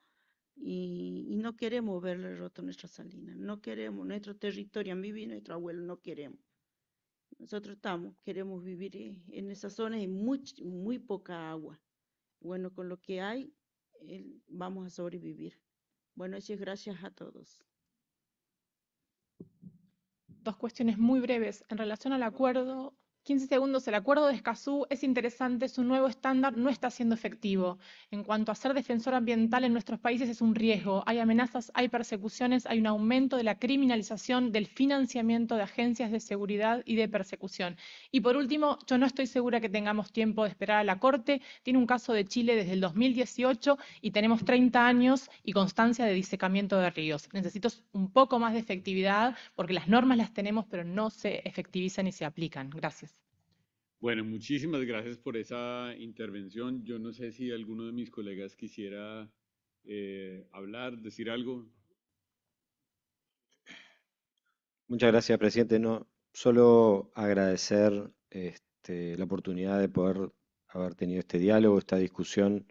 y, no queremos verle roto nuestra salina, no queremos nuestro territorio, a y nuestro abuelo, no queremos. Nosotros estamos, queremos vivir eh, en esa zona y muy, poca agua. Bueno, con lo que hay, vamos a sobrevivir. Bueno, gracias a todos. Dos cuestiones muy breves en relación al acuerdo 15 segundos, el acuerdo de Escazú es interesante, su nuevo estándar no está siendo efectivo. En cuanto a ser defensor ambiental en nuestros países es un riesgo, hay amenazas, hay persecuciones, hay un aumento de la criminalización, del financiamiento de agencias de seguridad y de persecución. Y por último, yo no estoy segura que tengamos tiempo de esperar a la Corte, tiene un caso de Chile desde el 2018 y tenemos 30 años y constancia de disecamiento de ríos. Necesito un poco más de efectividad porque las normas las tenemos pero no se efectivizan y se aplican. Gracias. Bueno, muchísimas gracias por esa intervención. Yo no sé si alguno de mis colegas quisiera eh, hablar, decir algo. Muchas gracias, presidente. No, solo agradecer este, la oportunidad de poder haber tenido este diálogo, esta discusión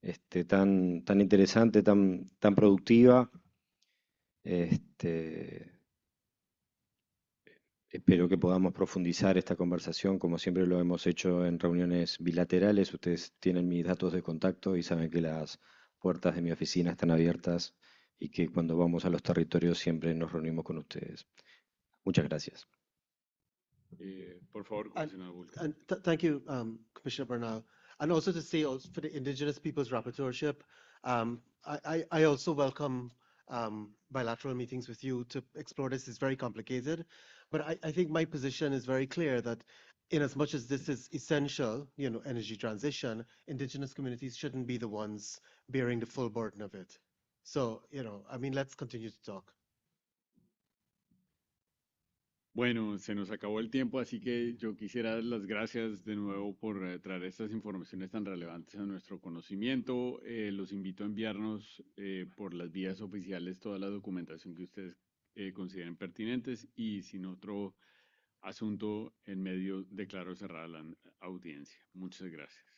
este, tan, interesante, tan, productiva. Este, Espero que podamos profundizar esta conversación como siempre lo hemos hecho en reuniones bilaterales. Ustedes tienen mis datos de contacto y saben que las puertas de mi oficina están abiertas y que cuando vamos a los territorios siempre nos reunimos con ustedes. Muchas gracias. Eh, por favor, comisionado Bull. thank you, um, Commissioner Bernal. And also to say also uh, for the Indigenous Peoples Rapporteurship, um, I, I, also welcome um, bilateral meetings with you to explore this. It's very complicated. But I, I think my position is very clear that in as much as this is essential, you know, energy transition, indigenous communities shouldn't be the ones bearing the full burden of it. So, you know, I mean, let's continue to talk. Bueno, se nos acabó el tiempo, así que yo quisiera dar las gracias de nuevo por eh, traer estas informaciones tan relevantes a nuestro conocimiento. Eh, los invito a enviarnos eh, por las vías oficiales toda la documentación que ustedes eh, consideren pertinentes y sin otro asunto en medio declaro cerrada la audiencia. Muchas gracias.